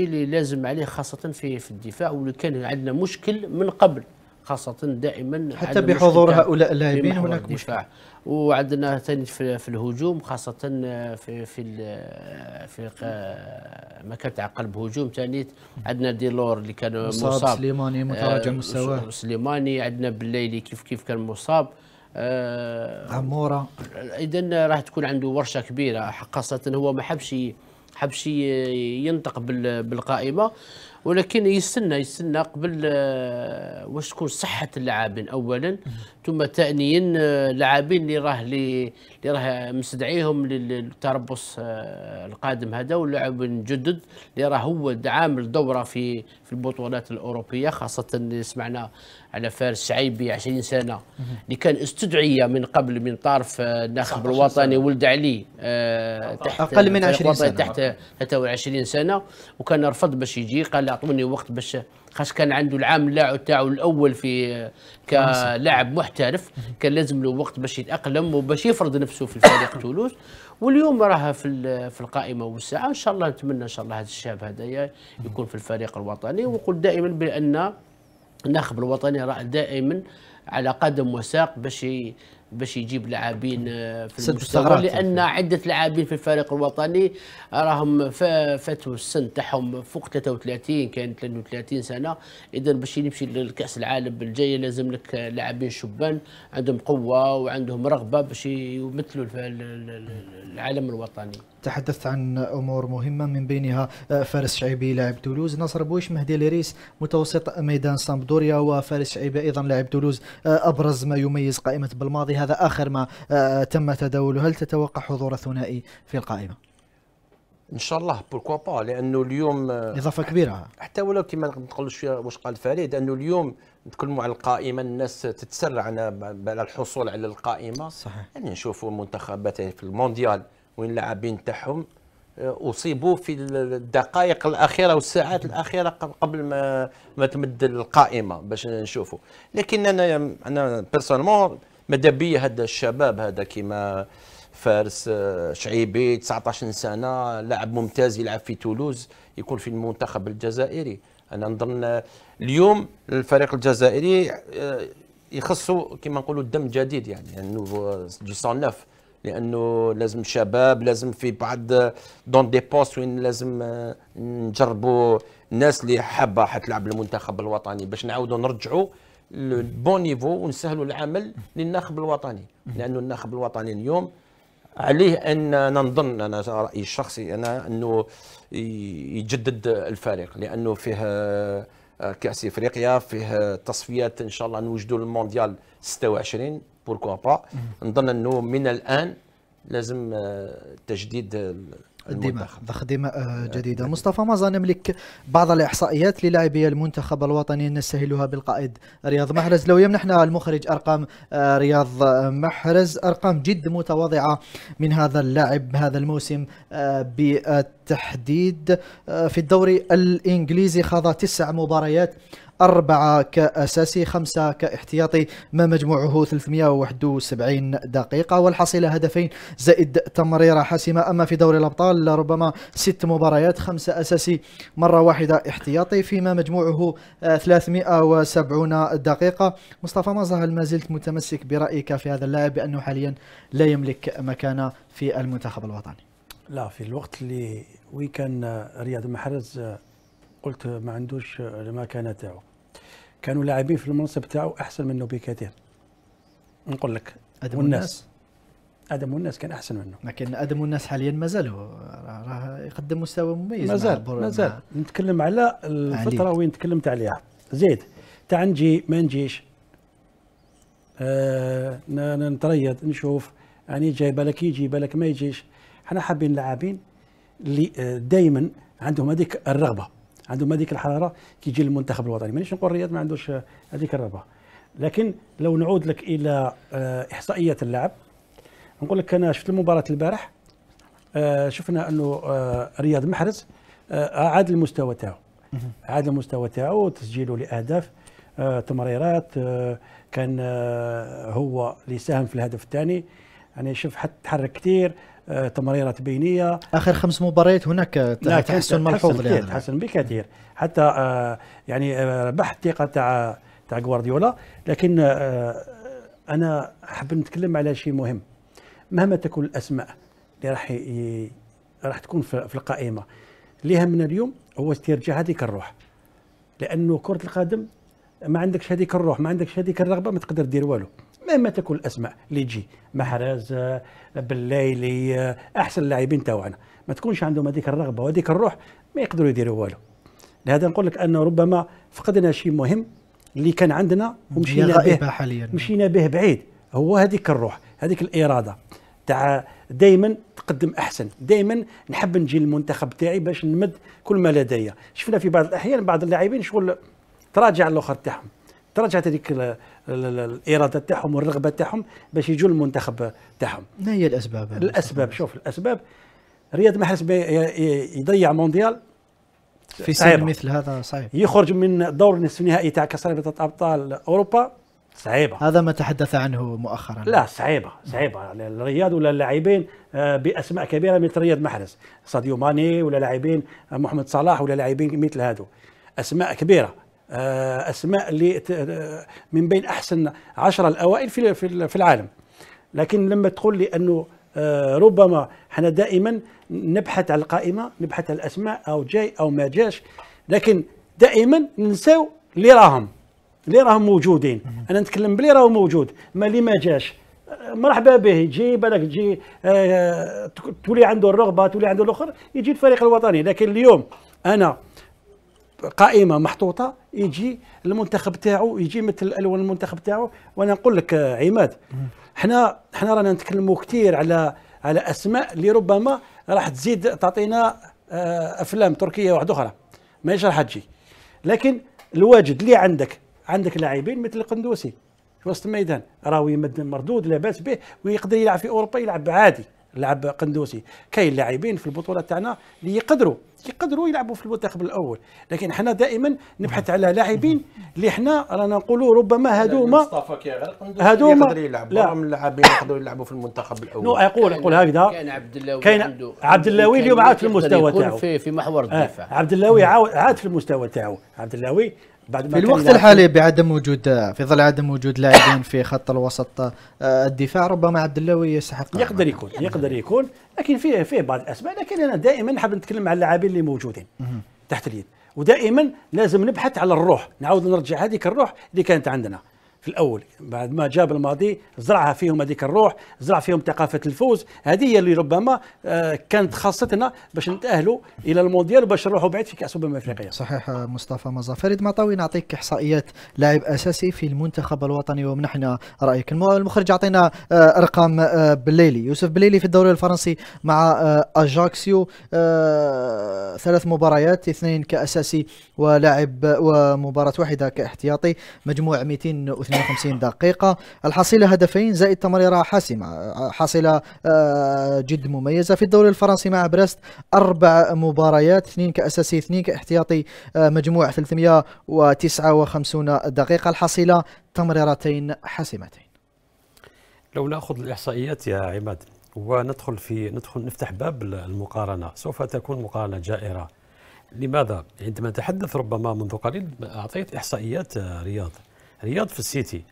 C: آه اللي لازم عليه خاصه في في الدفاع واللي كان عندنا مشكل من قبل خاصه دائما حتى بحضور هؤلاء اللاعبين هناك مشكله وعندنا ثاني في الهجوم خاصه في في في مكان تاع قلب هجوم ثاني عندنا ديلور اللي كان مصاب, مصاب سليماني متراجع آه، مستواه سليماني عندنا بالليلي كيف كيف كان مصاب عموره آه، اذا راح تكون عنده ورشه كبيره خاصه هو ما حبش حبش ينطق بالقائمه ولكن يستنى يستنى قبل آه، واش تكون صحه اللاعبين اولا ثم ثانيا آه، لاعبين اللي راه اللي راه مستدعيهم للتربص آه، القادم هذا واللاعبين جدد اللي راه هو عامل دوره في في البطولات الاوروبيه خاصه اللي سمعنا على فارس شعيبي 20 سنه اللي كان استدعي من قبل من طرف آه، الناخب الوطني ولد علي تحت اقل من 20 سنه تحت 23 سنه وكان رفض باش يجي قال اعطوني وقت باش خاص كان عنده العام اللاعب تاعو الاول في كلاعب محترف كان لازم له وقت باش يتاقلم وباش يفرض نفسه في فريق <coughs> تولوز واليوم راه في في القائمه والساعه ان شاء الله نتمنى ان شاء الله هذا الشاب هذايا يكون في الفريق الوطني ونقول دائما بان الناخب الوطني راه دائما على قدم وساق باش باش يجيب لاعبين آه، في المستوى لان عده لاعبين في الفريق الوطني راهم فاتوا السن تاعهم فوق 33 كان 33 سنه اذا باش يمشي للكاس العالم الجايه لازم لك لاعبين شبان عندهم قوه وعندهم رغبه باش يمثلوا العالم الوطني
A: تحدثت عن امور مهمه من بينها آه، فارس شعيبي لاعب تولوز نصر بويش مهدي ليريس متوسط ميدان سامبدوريا وفارس شعيبي ايضا لاعب تولوز آه، ابرز ما يميز قائمه بالماضي هذا اخر ما آه، تم تداوله هل تتوقع حضور ثنائي في القائمه؟
B: ان شاء الله بوركوا با لانه اليوم اضافه كبيره حتى ولو كما نقول شويه واش قال فريد انه اليوم نتكلموا على القائمه الناس تتسرع على الحصول على القائمه صحيح يعني نشوفوا منتخبات في المونديال وين اللاعبين تاعهم آه، اصيبوا في الدقائق الاخيره والساعات الاخيره قبل ما ما تمد القائمه باش نشوفوا لكن انا انا بيرسونمون ماذا بيا هذا الشباب هذا كيما فارس آه، شعيبي 19 سنه لاعب ممتاز يلعب في تولوز يكون في المنتخب الجزائري انا نظن اليوم الفريق الجزائري آه، يخصوا كما نقولوا الدم جديد يعني نوفو يعني 19 لانه لازم شباب لازم في بعض دون دي بوست وين لازم آه، نجربوا الناس اللي حابه حتلعب المنتخب الوطني باش نعاودوا نرجعوا للبون نيفو ونسهلوا العمل للناخب الوطني لانه الناخب الوطني اليوم عليه ان انا نظن انا رايي الشخصي انا انه يجدد الفريق لانه فيه آه، كاس افريقيا فيه تصفيات ان شاء الله نوجدوا المونديال 26 بوركوا با mhm. نظن انه من الان لازم آه، تجديد الدماء
A: ضخ دماء آه، آه، جديدة مصطفى مازا نملك بعض الإحصائيات للاعبي المنتخب الوطني نستهلها بالقائد رياض محرز لو يمنحنا المخرج أرقام رياض محرز أرقام جد متواضعة من هذا اللاعب هذا الموسم بالتحديد في الدوري الإنجليزي خاض تسع مباريات أربعة كأساسي خمسة كاحتياطي ما مجموعه 371 دقيقة والحصيلة هدفين زائد تمريرة حاسمة أما في دوري الأبطال ربما ست مباريات خمسة أساسي مرة واحدة احتياطي فيما مجموعه 370 دقيقة مصطفى مازه هل ما زلت متمسك برأيك في هذا اللاعب بأنه حاليا لا يملك مكانة في المنتخب الوطني
D: لا في الوقت اللي وين كان رياض محرز قلت ما عندوش المكانه آه، تاعو كانوا لاعبين في المنصب تاعو احسن منه بكثير نقول لك ادم والناس,
A: ادم والناس كان احسن منه لكن ادم والناس حاليا هو راه يقدم مستوى مميز مازال مازال
D: ما نتكلم على الفتره عليك. وين تكلمت عليها زيد تاع نجي ما نجيش آه نتريض نشوف يعني جاي بالك يجي بالك ما يجيش احنا حابين لاعبين اللي آه، دائما عندهم هذيك الرغبه عندهم هذيك الحراره كيجي للمنتخب الوطني مانيش نقول الرياض ما عندوش آه، هذيك الرغبه لكن لو نعود لك الى آه، احصائيات اللاعب نقول لك انا شفت المباراه البارح آه، شفنا انه رياض محرز عاد المستوى تاعو عاد المستوى تاعو تسجيله لاهداف تمريرات كان هو اللي ساهم في الهدف الثاني يعني شوف حتى تحرك كثير آه، تمريرات بينيه
A: اخر خمس مباريات هناك تحسن ملحوظ تحسن,
D: تحسن بكثير حتى آه، يعني آه، ربحت الثقه تاع تاع غوارديولا لكن انا حاب نتكلم على شيء مهم مهما تكون الاسماء اللي راح ي... راح تكون في القائمه اللي يهمنا اليوم هو استرجاع هذيك الروح لانه كره القدم ما عندكش هذيك الروح ما عندكش هذيك الرغبه ما تقدر دير والو مهما تكون الاسماء اللي تجي محرز آه، بالليلي آه، احسن اللاعبين تاعنا ما تكونش عندهم هذيك الرغبه وهذيك الروح ما يقدروا يديروا والو لهذا نقول لك انه ربما فقدنا شيء مهم اللي كان عندنا ومشينا به حاليا مشينا به بعيد هو هذيك الروح هذيك الاراده تاع دائما تقدم احسن دائما نحب نجي للمنتخب تاعي باش نمد كل ما لدي شفنا في بعض الاحيان بعض اللاعبين شغل تراجع الاخر تاعهم تراجعت هذيك الاراده تاعهم والرغبه تاعهم باش يجوا المنتخب تاعهم ما هي الاسباب الاسباب شوف الاسباب رياض محرز يضيع مونديال
A: في سن مثل هذا صعيب
D: يخرج من دور نصف النهائي تاع كاس ابطال اوروبا
A: صعيبه هذا ما تحدث عنه مؤخرا لا
D: صعيبه صعيبه الرياض ولا اللاعبين آه، باسماء كبيره مثل رياض محرز ساديو ماني ولا لاعبين آه، محمد صلاح ولا لاعبين مثل هذو اسماء كبيره آه، اسماء آه، من بين احسن عشرة الاوائل في في العالم لكن لما تقول لي انه آه، ربما احنا دائما نبحث على القائمه نبحث على الاسماء او جاي او ما جاش لكن دائما ننساو اللي راهم اللي راهم موجودين انا نتكلم بلي راهو موجود ما اللي ما جاش مرحبا به يجي بالك تجي تولي عنده الرغبه تولي عنده الاخر يجي الفريق الوطني لكن اليوم انا قائمه محطوطه يجي المنتخب تاعو يجي مثل الالوان المنتخب تاعو وانا نقول لك آه، عماد حنا حنا رانا نتكلموا كثير على على اسماء اللي ربما راح تزيد تعطينا آه، افلام تركيه واحده اخرى ماهيش راح تجي لكن الواجد اللي عندك عندك لاعبين مثل القندوسي في وسط الميدان راهو يمد مردود لاباس به ويقدر يلعب في اوروبا يلعب عادي لعب قندوسي كاين لاعبين في البطوله تاعنا اللي يقدروا يقدروا يلعبوا في المنتخب الاول لكن حنا دائما نبحث على لاعبين اللي حنا رانا نقولوا ربما هذوما
B: مصطفى كيغرق هذوما يقدر يلعب لا من
D: اللاعبين يقدروا يلعبوا في المنتخب الاول نو اقول اقول هكذا كاين عبد اللاوي كاين عبد اللاوي اليوم عاد في المستوى
C: تاعو في في محور آه، الدفاع آه
D: عبد اللاوي عاد في المستوى تاعو عبد اللاوي بعد ما في الوقت الحالي
A: بعدم وجود في ظل عدم وجود لاعبين في خط الوسط آه، الدفاع ربما عبد اللوي يستحق يقدر يكون يقدر يكون لكن فيه فيه بعض الاسماء لكن انا دائما نحب
D: نتكلم على اللاعبين اللي موجودين تحت اليد ودائما لازم نبحث على الروح نعاود نرجع هذيك الروح اللي كانت عندنا في الاول بعد ما جاب الماضي زرعها فيهم هذيك الروح زرع فيهم ثقافه الفوز هذه هي اللي ربما آه، كانت خاصتنا باش نتاهلوا
A: الى المونديال وباش نروحوا بعيد في كاس امم افريقيا صحيح آه، مصطفى مزا فريد مطاوي نعطيك احصائيات لاعب اساسي في المنتخب الوطني ومنحنا رايك المخرج عطينا ارقام آه، بليلي يوسف بليلي في الدوري الفرنسي مع اجاكسيو ثلاث مباريات اثنين كاساسي ولاعب ومباراه واحده كاحتياطي مجموع 200 58 دقيقة الحصيلة هدفين زائد تمريرة حاسمة حصيلة آه، جد مميزة في الدوري الفرنسي مع بريست أربع مباريات اثنين كأساسي اثنين كاحتياطي آه، مجموع 359 دقيقة الحصيلة تمريرتين حاسمتين
E: لو ناخذ الاحصائيات يا عماد وندخل في ندخل نفتح باب المقارنه سوف تكون مقارنه جائره لماذا عندما تحدث ربما منذ قليل اعطيت احصائيات آه، رياض رياض في السيتي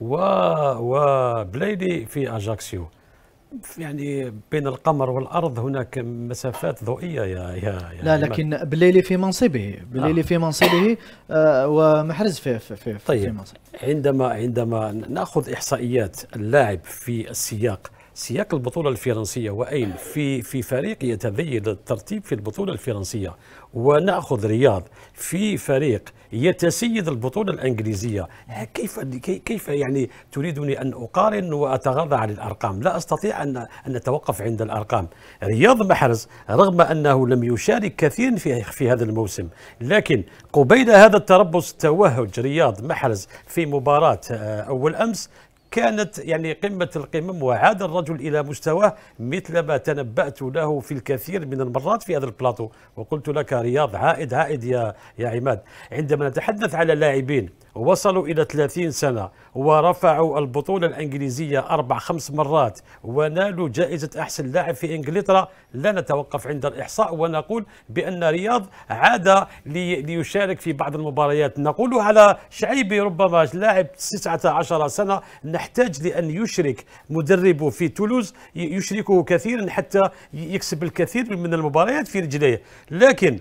E: و وبلايلي في اجاكسيو يعني بين القمر والارض هناك مسافات ضوئيه يا يا, يعني لا لكن
A: بليلي في منصبه بليلي آه. في منصبه آه، ومحرز
E: في في في, طيب. في منصبه عندما عندما ناخذ احصائيات اللاعب في السياق سياق البطولة الفرنسية وأين في في فريق يتذيل الترتيب في البطولة الفرنسية ونأخذ رياض في فريق يتسيد البطولة الإنجليزية كيف كيف يعني تريدني أن أقارن وأتغاضى عن الأرقام لا أستطيع أن أن أتوقف عند الأرقام رياض محرز رغم أنه لم يشارك كثير في في هذا الموسم لكن قبيل هذا التربص توهج رياض محرز في مباراة آه، أول أمس كانت يعني قمة القمم وعاد الرجل إلى مستواه مثل ما تنبأت له في الكثير من المرات في هذا البلاطو وقلت لك رياض عائد عائد يا, يا عماد عندما نتحدث على لاعبين وصلوا إلى 30 سنة ورفعوا البطولة الإنجليزية أربع خمس مرات ونالوا جائزة أحسن لاعب في إنجلترا لا نتوقف عند الإحصاء ونقول بأن رياض عاد لي ليشارك في بعض المباريات نقول على شعيبي ربما لاعب 19 سنة يحتاج لأن يشرك مدربه في تولوز يشركه كثيرا حتى يكسب الكثير من المباريات في رجليه لكن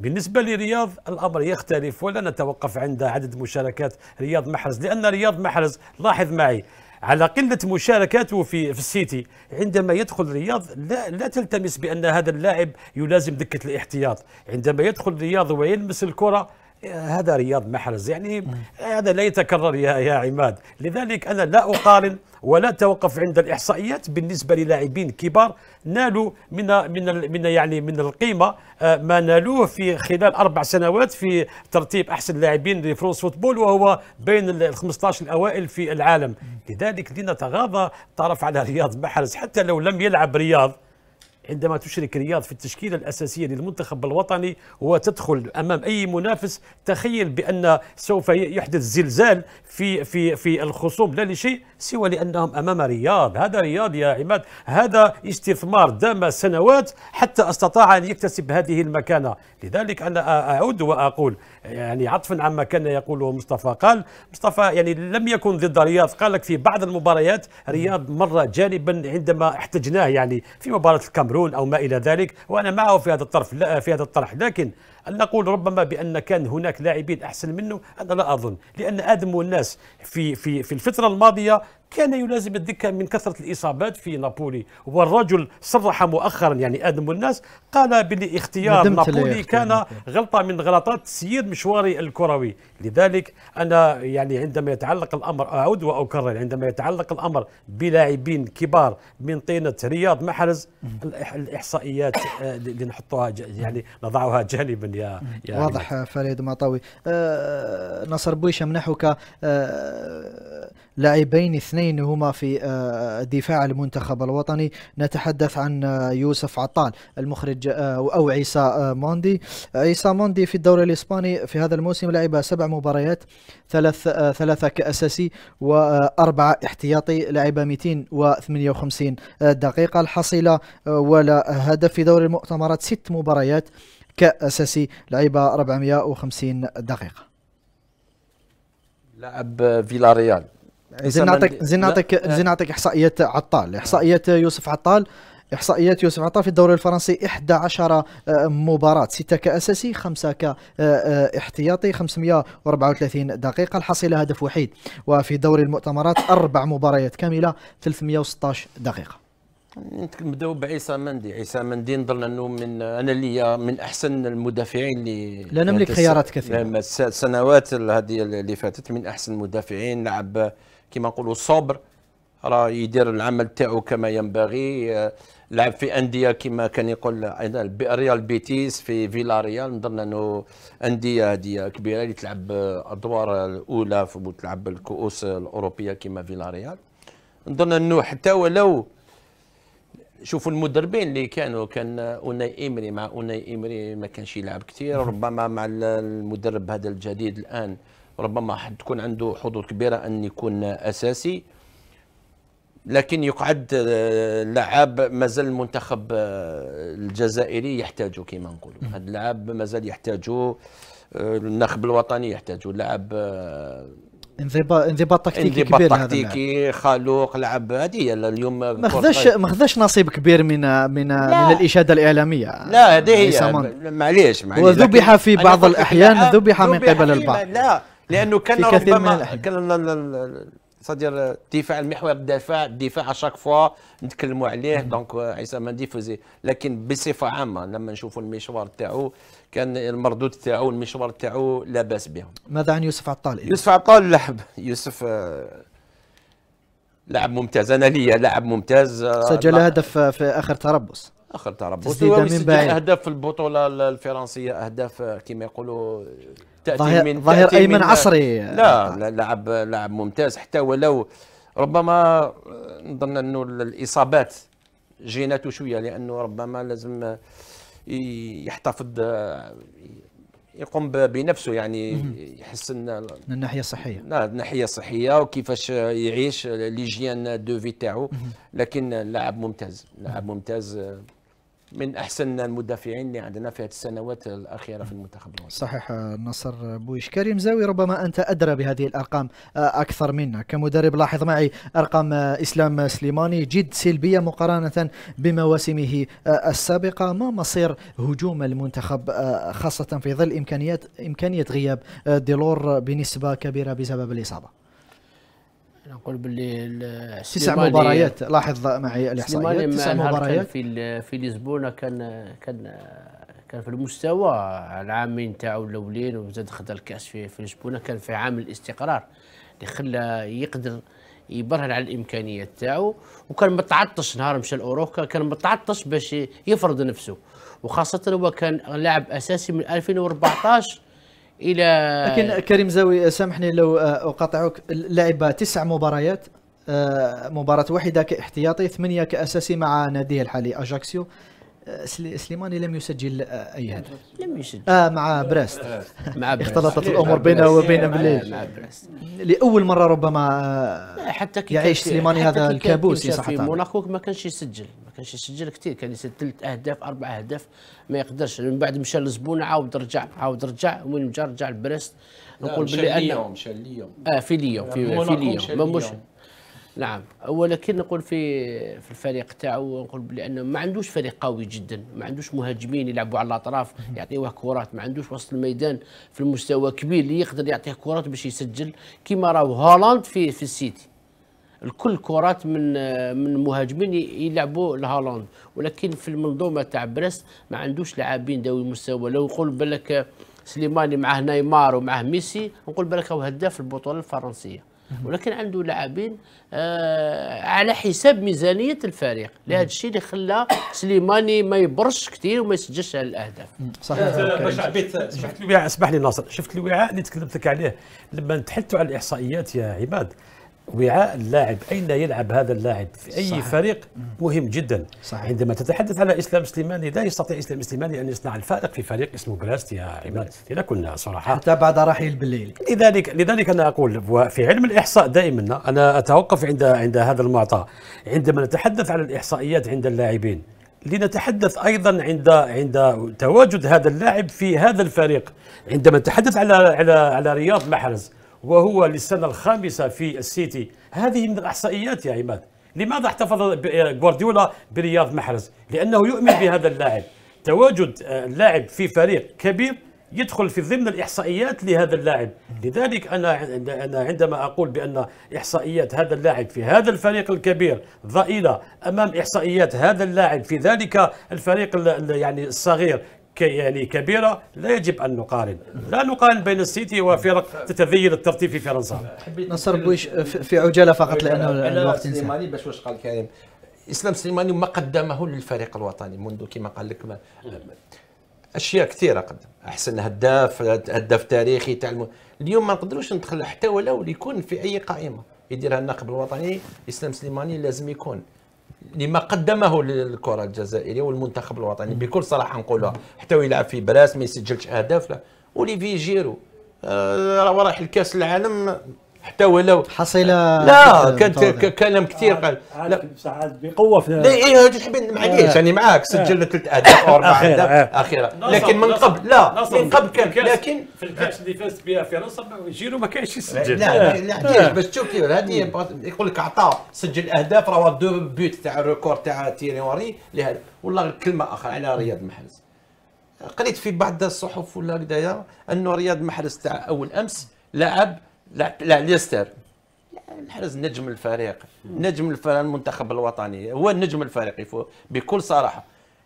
E: بالنسبة لرياض الأمر يختلف ولا نتوقف عند عدد مشاركات رياض محرز لأن رياض محرز لاحظ معي على قلة مشاركاته في في السيتي عندما يدخل رياض لا لا تلتمس بأن هذا اللاعب يلازم دكة الاحتياط عندما يدخل رياض ويلمس الكرة هذا رياض محرز يعني آه، هذا لا يتكرر يا يا عماد لذلك انا لا اقارن ولا توقف عند الاحصائيات بالنسبه للاعبين كبار نالوا من من من يعني من القيمه آه، ما نالوه في خلال اربع سنوات في ترتيب احسن لاعبين لفرنس فوتبول وهو بين ال 15 الاوائل في العالم لذلك لنتغاضى طرف على رياض محرز حتى لو لم يلعب رياض عندما تشرك رياض في التشكيلة الأساسية للمنتخب الوطني وتدخل أمام أي منافس تخيل بأن سوف يحدث زلزال في في في الخصوم لا لشيء سوى لأنهم أمام رياض هذا رياض يا عماد هذا استثمار دام سنوات حتى استطاع أن يكتسب هذه المكانة لذلك أنا أعود وأقول يعني عطفا عما كان يقوله مصطفى قال مصطفى يعني لم يكن ضد رياض قال لك في بعض المباريات رياض مر جانبا عندما احتجناه يعني في مباراة الكاميرون الكاميرون أو ما إلى ذلك وأنا معه في هذا الطرف في هذا الطرح لكن أن نقول ربما بأن كان هناك لاعبين أحسن منه أنا لا أظن لأن ادم الناس في في في الفترة الماضية كان يلازم الدكة من كثرة الإصابات في نابولي والرجل صرح مؤخرا يعني آدم الناس قال باللي اختيار نابولي كان غلطة من غلطات تسيير مشواري الكروي لذلك أنا يعني عندما يتعلق الأمر أعود وأكرر عندما يتعلق الأمر بلاعبين كبار من طينة رياض محرز الإحصائيات اللي آه، نحطها يعني نضعها جانبا يا, يا واضح
A: فريد مطوي أه نصر بويشة منحك أه لاعبين اثنين هما في آه، دفاع المنتخب الوطني نتحدث عن آه، يوسف عطال المخرج آه، او عيسى موندي عيسى موندي في الدوري الاسباني في هذا الموسم لعب سبع مباريات ثلاث ثلاثه كاساسي واربعه احتياطي لعب 258 دقيقه الحصيله ولا هدف في دوري المؤتمرات ست مباريات كاساسي لعب 450 دقيقه
B: لعب فيلاريال يعني زين نعطيك زين
A: نعطيك زين نعطيك احصائيات عطال احصائيات يوسف عطال احصائيات يوسف عطال في الدوري الفرنسي 11 مباراه 6 كاساسي 5 كاحتياطي 534 دقيقه الحصيله هدف وحيد وفي دوري المؤتمرات اربع مباريات كامله 316 دقيقه
B: نبداو بعيسى مندي عيسى مندي نظن انه من انا اللي من احسن المدافعين اللي لا نملك خيارات كثيره السنوات هذه اللي فاتت من احسن المدافعين لعب كما نقولوا صبر راه يدير العمل تاعو كما ينبغي آه، لعب في انديه كما كان يقول ايضا ريال بيتيس في فيلا ريال نظن انه انديه هذه كبيره اللي تلعب آه، ادوار الاولى وتلعب الكؤوس الاوروبيه كما فيلا ريال نظن انه حتى ولو شوفوا المدربين اللي كانوا كان اوناي امري مع اوناي امري ما كانش يلعب كثير ربما مع المدرب هذا الجديد الان ربما تكون عنده حظوظ كبيره ان يكون اساسي لكن يقعد آه، لعاب مازال المنتخب آه، الجزائري يحتاجه كما نقولوا هذا اللعاب مازال يحتاجه آه، الناخب الوطني يحتاجه لاعب
A: انضباط انضباط تكتيكي انضباط كبير تكتيكي
B: خلوق لعب هذه اليوم ما خذاش ما
A: خذاش نصيب كبير من من لا. من الاشاده الاعلاميه لا هذه هي معليش معليش وذبح في بعض الاحيان ذبح من قبل البعض لا لانه كان ربما
B: كان صدر الدفاع المحور الدفاع الدفاع اشاك فوا نتكلموا عليه دونك euh, عيسى مندي فوزي لكن بصفه عامه لما نشوفوا المشوار تاعو كان المردود تاعو المشوار تاعو لا باس به
A: ماذا عن يوسف عطال
B: يوسف عطال لعب يوسف آه، لاعب ممتاز انا ليا لاعب ممتاز آه، سجل
A: هدف في اخر تربص اخر تربص تسديده من بعيد اهداف
B: في البطوله الفرنسيه اهداف آه، كما يقولوا تاتي من ظاهر ايمن عصري لا لاعب لاعب ممتاز حتى ولو ربما آه، نظن انه الاصابات جيناته شويه لانه ربما لازم آه، يحتفظ آه، يقوم بنفسه يعني يحس ان
A: من الناحيه الصحيه
B: لا الناحيه الصحيه وكيفاش يعيش ليجيان دو في تاعو لكن لاعب ممتاز لاعب ممتاز من احسن المدافعين اللي عندنا في هذه السنوات الاخيره في المنتخب
A: المصري. صحيح آه، نصر بويش كريم زاوي ربما انت ادرى بهذه الارقام آه، اكثر منا كمدرب لاحظ معي ارقام آه، اسلام سليماني جد سلبيه مقارنه بمواسمه السابقه ما مصير هجوم المنتخب خاصه في ظل امكانيات امكانيه غياب ديلور بنسبه كبيره بسبب الاصابه.
C: نقول باللي تسع مباريات لاحظ معي الاحصائيات تسع مباريات في في لشبونه كان كان كان في المستوى العامين تاعو الاولين وزاد خد الكاس في في لشبونه كان في عام الاستقرار اللي خلى يقدر يبرهن على الامكانيات تاعو وكان متعطش نهار مشى لاوروكا كان متعطش باش يفرض نفسه وخاصه هو كان لاعب اساسي من 2014 الى لكن
A: كريم زاوي آه، سامحني لو آه، اقاطعك لعب تسع مباريات آه، مباراة واحدة كاحتياطي ثمانية كأساسي مع ناديه الحالي أجاكسيو سليماني لم يسجل آه، اي هدف لم يسجل آه مع بريست آه، مع <laughs> بريست اختلطت الامور بينه وبين آه، بليل مع بريست لاول مره ربما حتى كي يعيش سليماني هذا الكابوس في في موناكو
C: ما كانش يسجل ما كانش يسجل كثير كان يسجل ثلاث اهداف اربع اهداف ما يقدرش من بعد مشى لزبون عاود رجع عاود رجع وين رجع رجع لبريست نقول بلي انا
B: مشى ليوم اه في ليوم في, ليوم ما مشى
C: نعم ولكن نقول في في الفريق تاعو نقول لانه ما عندوش فريق قوي جدا ما عندوش مهاجمين يلعبوا على الاطراف يعطيوه كرات ما عندوش وسط الميدان في المستوى كبير اللي يقدر يعطيه كرات باش يسجل كيما راهو هالاند في في السيتي الكل كرات من من مهاجمين يلعبوا لهالاند ولكن في المنظومه تاع بريست ما عندوش لاعبين ذوي مستوى لو نقول بالك سليماني معاه نيمار ومعاه ميسي نقول بالك هو هداف البطوله الفرنسيه ولكن عنده لاعبين آه، على حساب ميزانيه الفريق لهذا الشيء اللي خلى سليماني ما يبرش كثير وما يسجلش على الاهداف صحيح
E: باش عبيت سمحت لي اسمح لي ناصر شفت الوعاء اللي تكلمت لك عليه لما تحلتوا على الاحصائيات يا عباد وعاء اللاعب أين يلعب هذا اللاعب في أي صحيح. فريق مهم جدا صحيح. عندما تتحدث على إسلام سليماني لا يستطيع إسلام سليماني أن يصنع الفارق في فريق اسمه بلاست يا عماد إذا كنا صراحة حتى بعد رحيل بالليل لذلك لذلك أنا أقول في علم الإحصاء دائما أنا أتوقف عند عند هذا المعطى عندما نتحدث على الإحصائيات عند اللاعبين لنتحدث ايضا عند عند تواجد هذا اللاعب في هذا الفريق عندما نتحدث على على على رياض محرز وهو للسنة الخامسة في السيتي هذه من الإحصائيات يا عماد لماذا احتفظ غوارديولا إيه، برياض محرز لأنه يؤمن بهذا اللاعب تواجد اللاعب آه، في فريق كبير يدخل في ضمن الاحصائيات لهذا اللاعب لذلك انا عندما اقول بان احصائيات هذا اللاعب في هذا الفريق الكبير ضئيله امام احصائيات هذا اللاعب في ذلك الفريق يعني الصغير يعني كبيره لا يجب ان نقارن، لا نقارن بين السيتي وفرق تتذيل
B: الترتيب في فرنسا.
A: حبيت نصر بويش آه، في عجاله فقط لانه الوقت سليماني
B: باش واش قال كريم اسلام سليماني ما قدمه للفريق الوطني منذ كما قال لك اشياء كثيره قدم احسن هداف هداف تاريخي تاع اليوم ما نقدروش ندخل حتى ولو يكون في اي قائمه يديرها الناخب الوطني اسلام سليماني لازم يكون لما قدمه للكره الجزائريه والمنتخب الوطني بكل صراحه نقولها حتى يلعب في براس ما يسجلش اهداف لا اوليفي جيرو آه، راه رايح لكاس العالم حتى ولو حصيله لا كانت كلام كثير آه،
D: قال لا ساعات بقوه في لا ايه تحبين معليش آه. يعني معاك آه. سجلنا ثلاث اهداف او اربع اهداف اخيرا
B: لكن من قبل لا من قبل كان لكن
E: في الكاس اللي فازت بها في نصر جيرو ما كانش يسجل لا لا
B: باش تشوف كيف هذه يقول لك عطاه سجل اهداف راه دو بيوت تاع الريكور تاع تيري وري لهذا والله كلمه اخرى على رياض محرز قريت في بعض الصحف ولا هكذايا انه رياض محرز تاع اول امس لعب ليستر الحرز نجم الفريق نجم الفريق المنتخب الوطني هو نجم الفريق بكل صراحه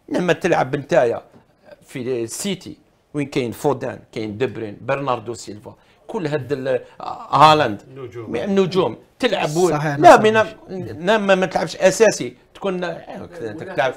B: لما تلعب نتايا في سيتي وين كاين فودان كاين دبرين برناردو سيلفا كل هاد هالاند النجوم تلعب لا ما تلعبش اساسي تكون تعرف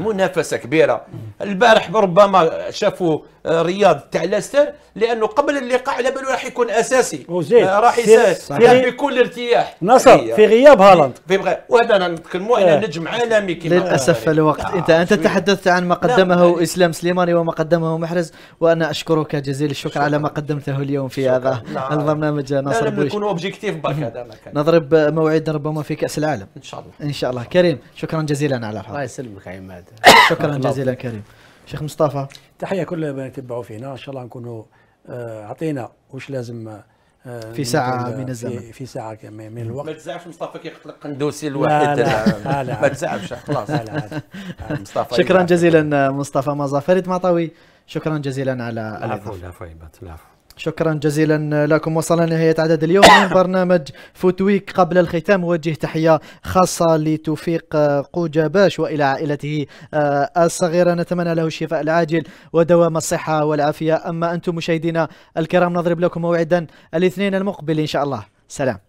B: منافسه كبيره البارح ربما شافوا آه، رياض تاع لاستر لانه قبل اللقاء على باله راح يكون اساسي
A: آه، راح يساهم
B: بكل ارتياح نصر في غياب هالاند في غياب وهذا نتكلموا على آه. نجم عالمي كما للاسف
A: الوقت آه. انت انت تحدثت عن ما قدمه اسلام سليماني وما قدمه محرز وانا اشكرك جزيل الشكر على ما قدمته اليوم في هذا البرنامج نصر
B: اوبجيكتيف هذا
A: نضرب موعد ربما في كاس العالم ان شاء الله ان شاء الله كريم كريم شكرا جزيلا على الحضور الله يسلمك يا عماد شكرا جزيلا كريم شيخ مصطفى
D: تحيه كل من يتبعوا فينا ان شاء الله نكونوا آه، عطينا واش لازم
A: آه، في ساعة آه، من الزمن في, في ساعة من الوقت ما
B: تزعفش مصطفى كي كيقلق قندوسي الواحد <laughs> ما تزعفش خلاص مصطفى شكرا
A: جزيلا مصطفى مازا فريد معطوي شكرا جزيلا على العفو العفو العفو شكرا جزيلا لكم وصلنا نهاية عدد اليوم من برنامج فوتويك قبل الختام وجه تحية خاصة لتوفيق قوجة باش وإلى عائلته آه، الصغيرة نتمنى له الشفاء العاجل ودوام الصحة والعافية أما أنتم مشاهدينا الكرام نضرب لكم موعدا الاثنين المقبل إن شاء الله سلام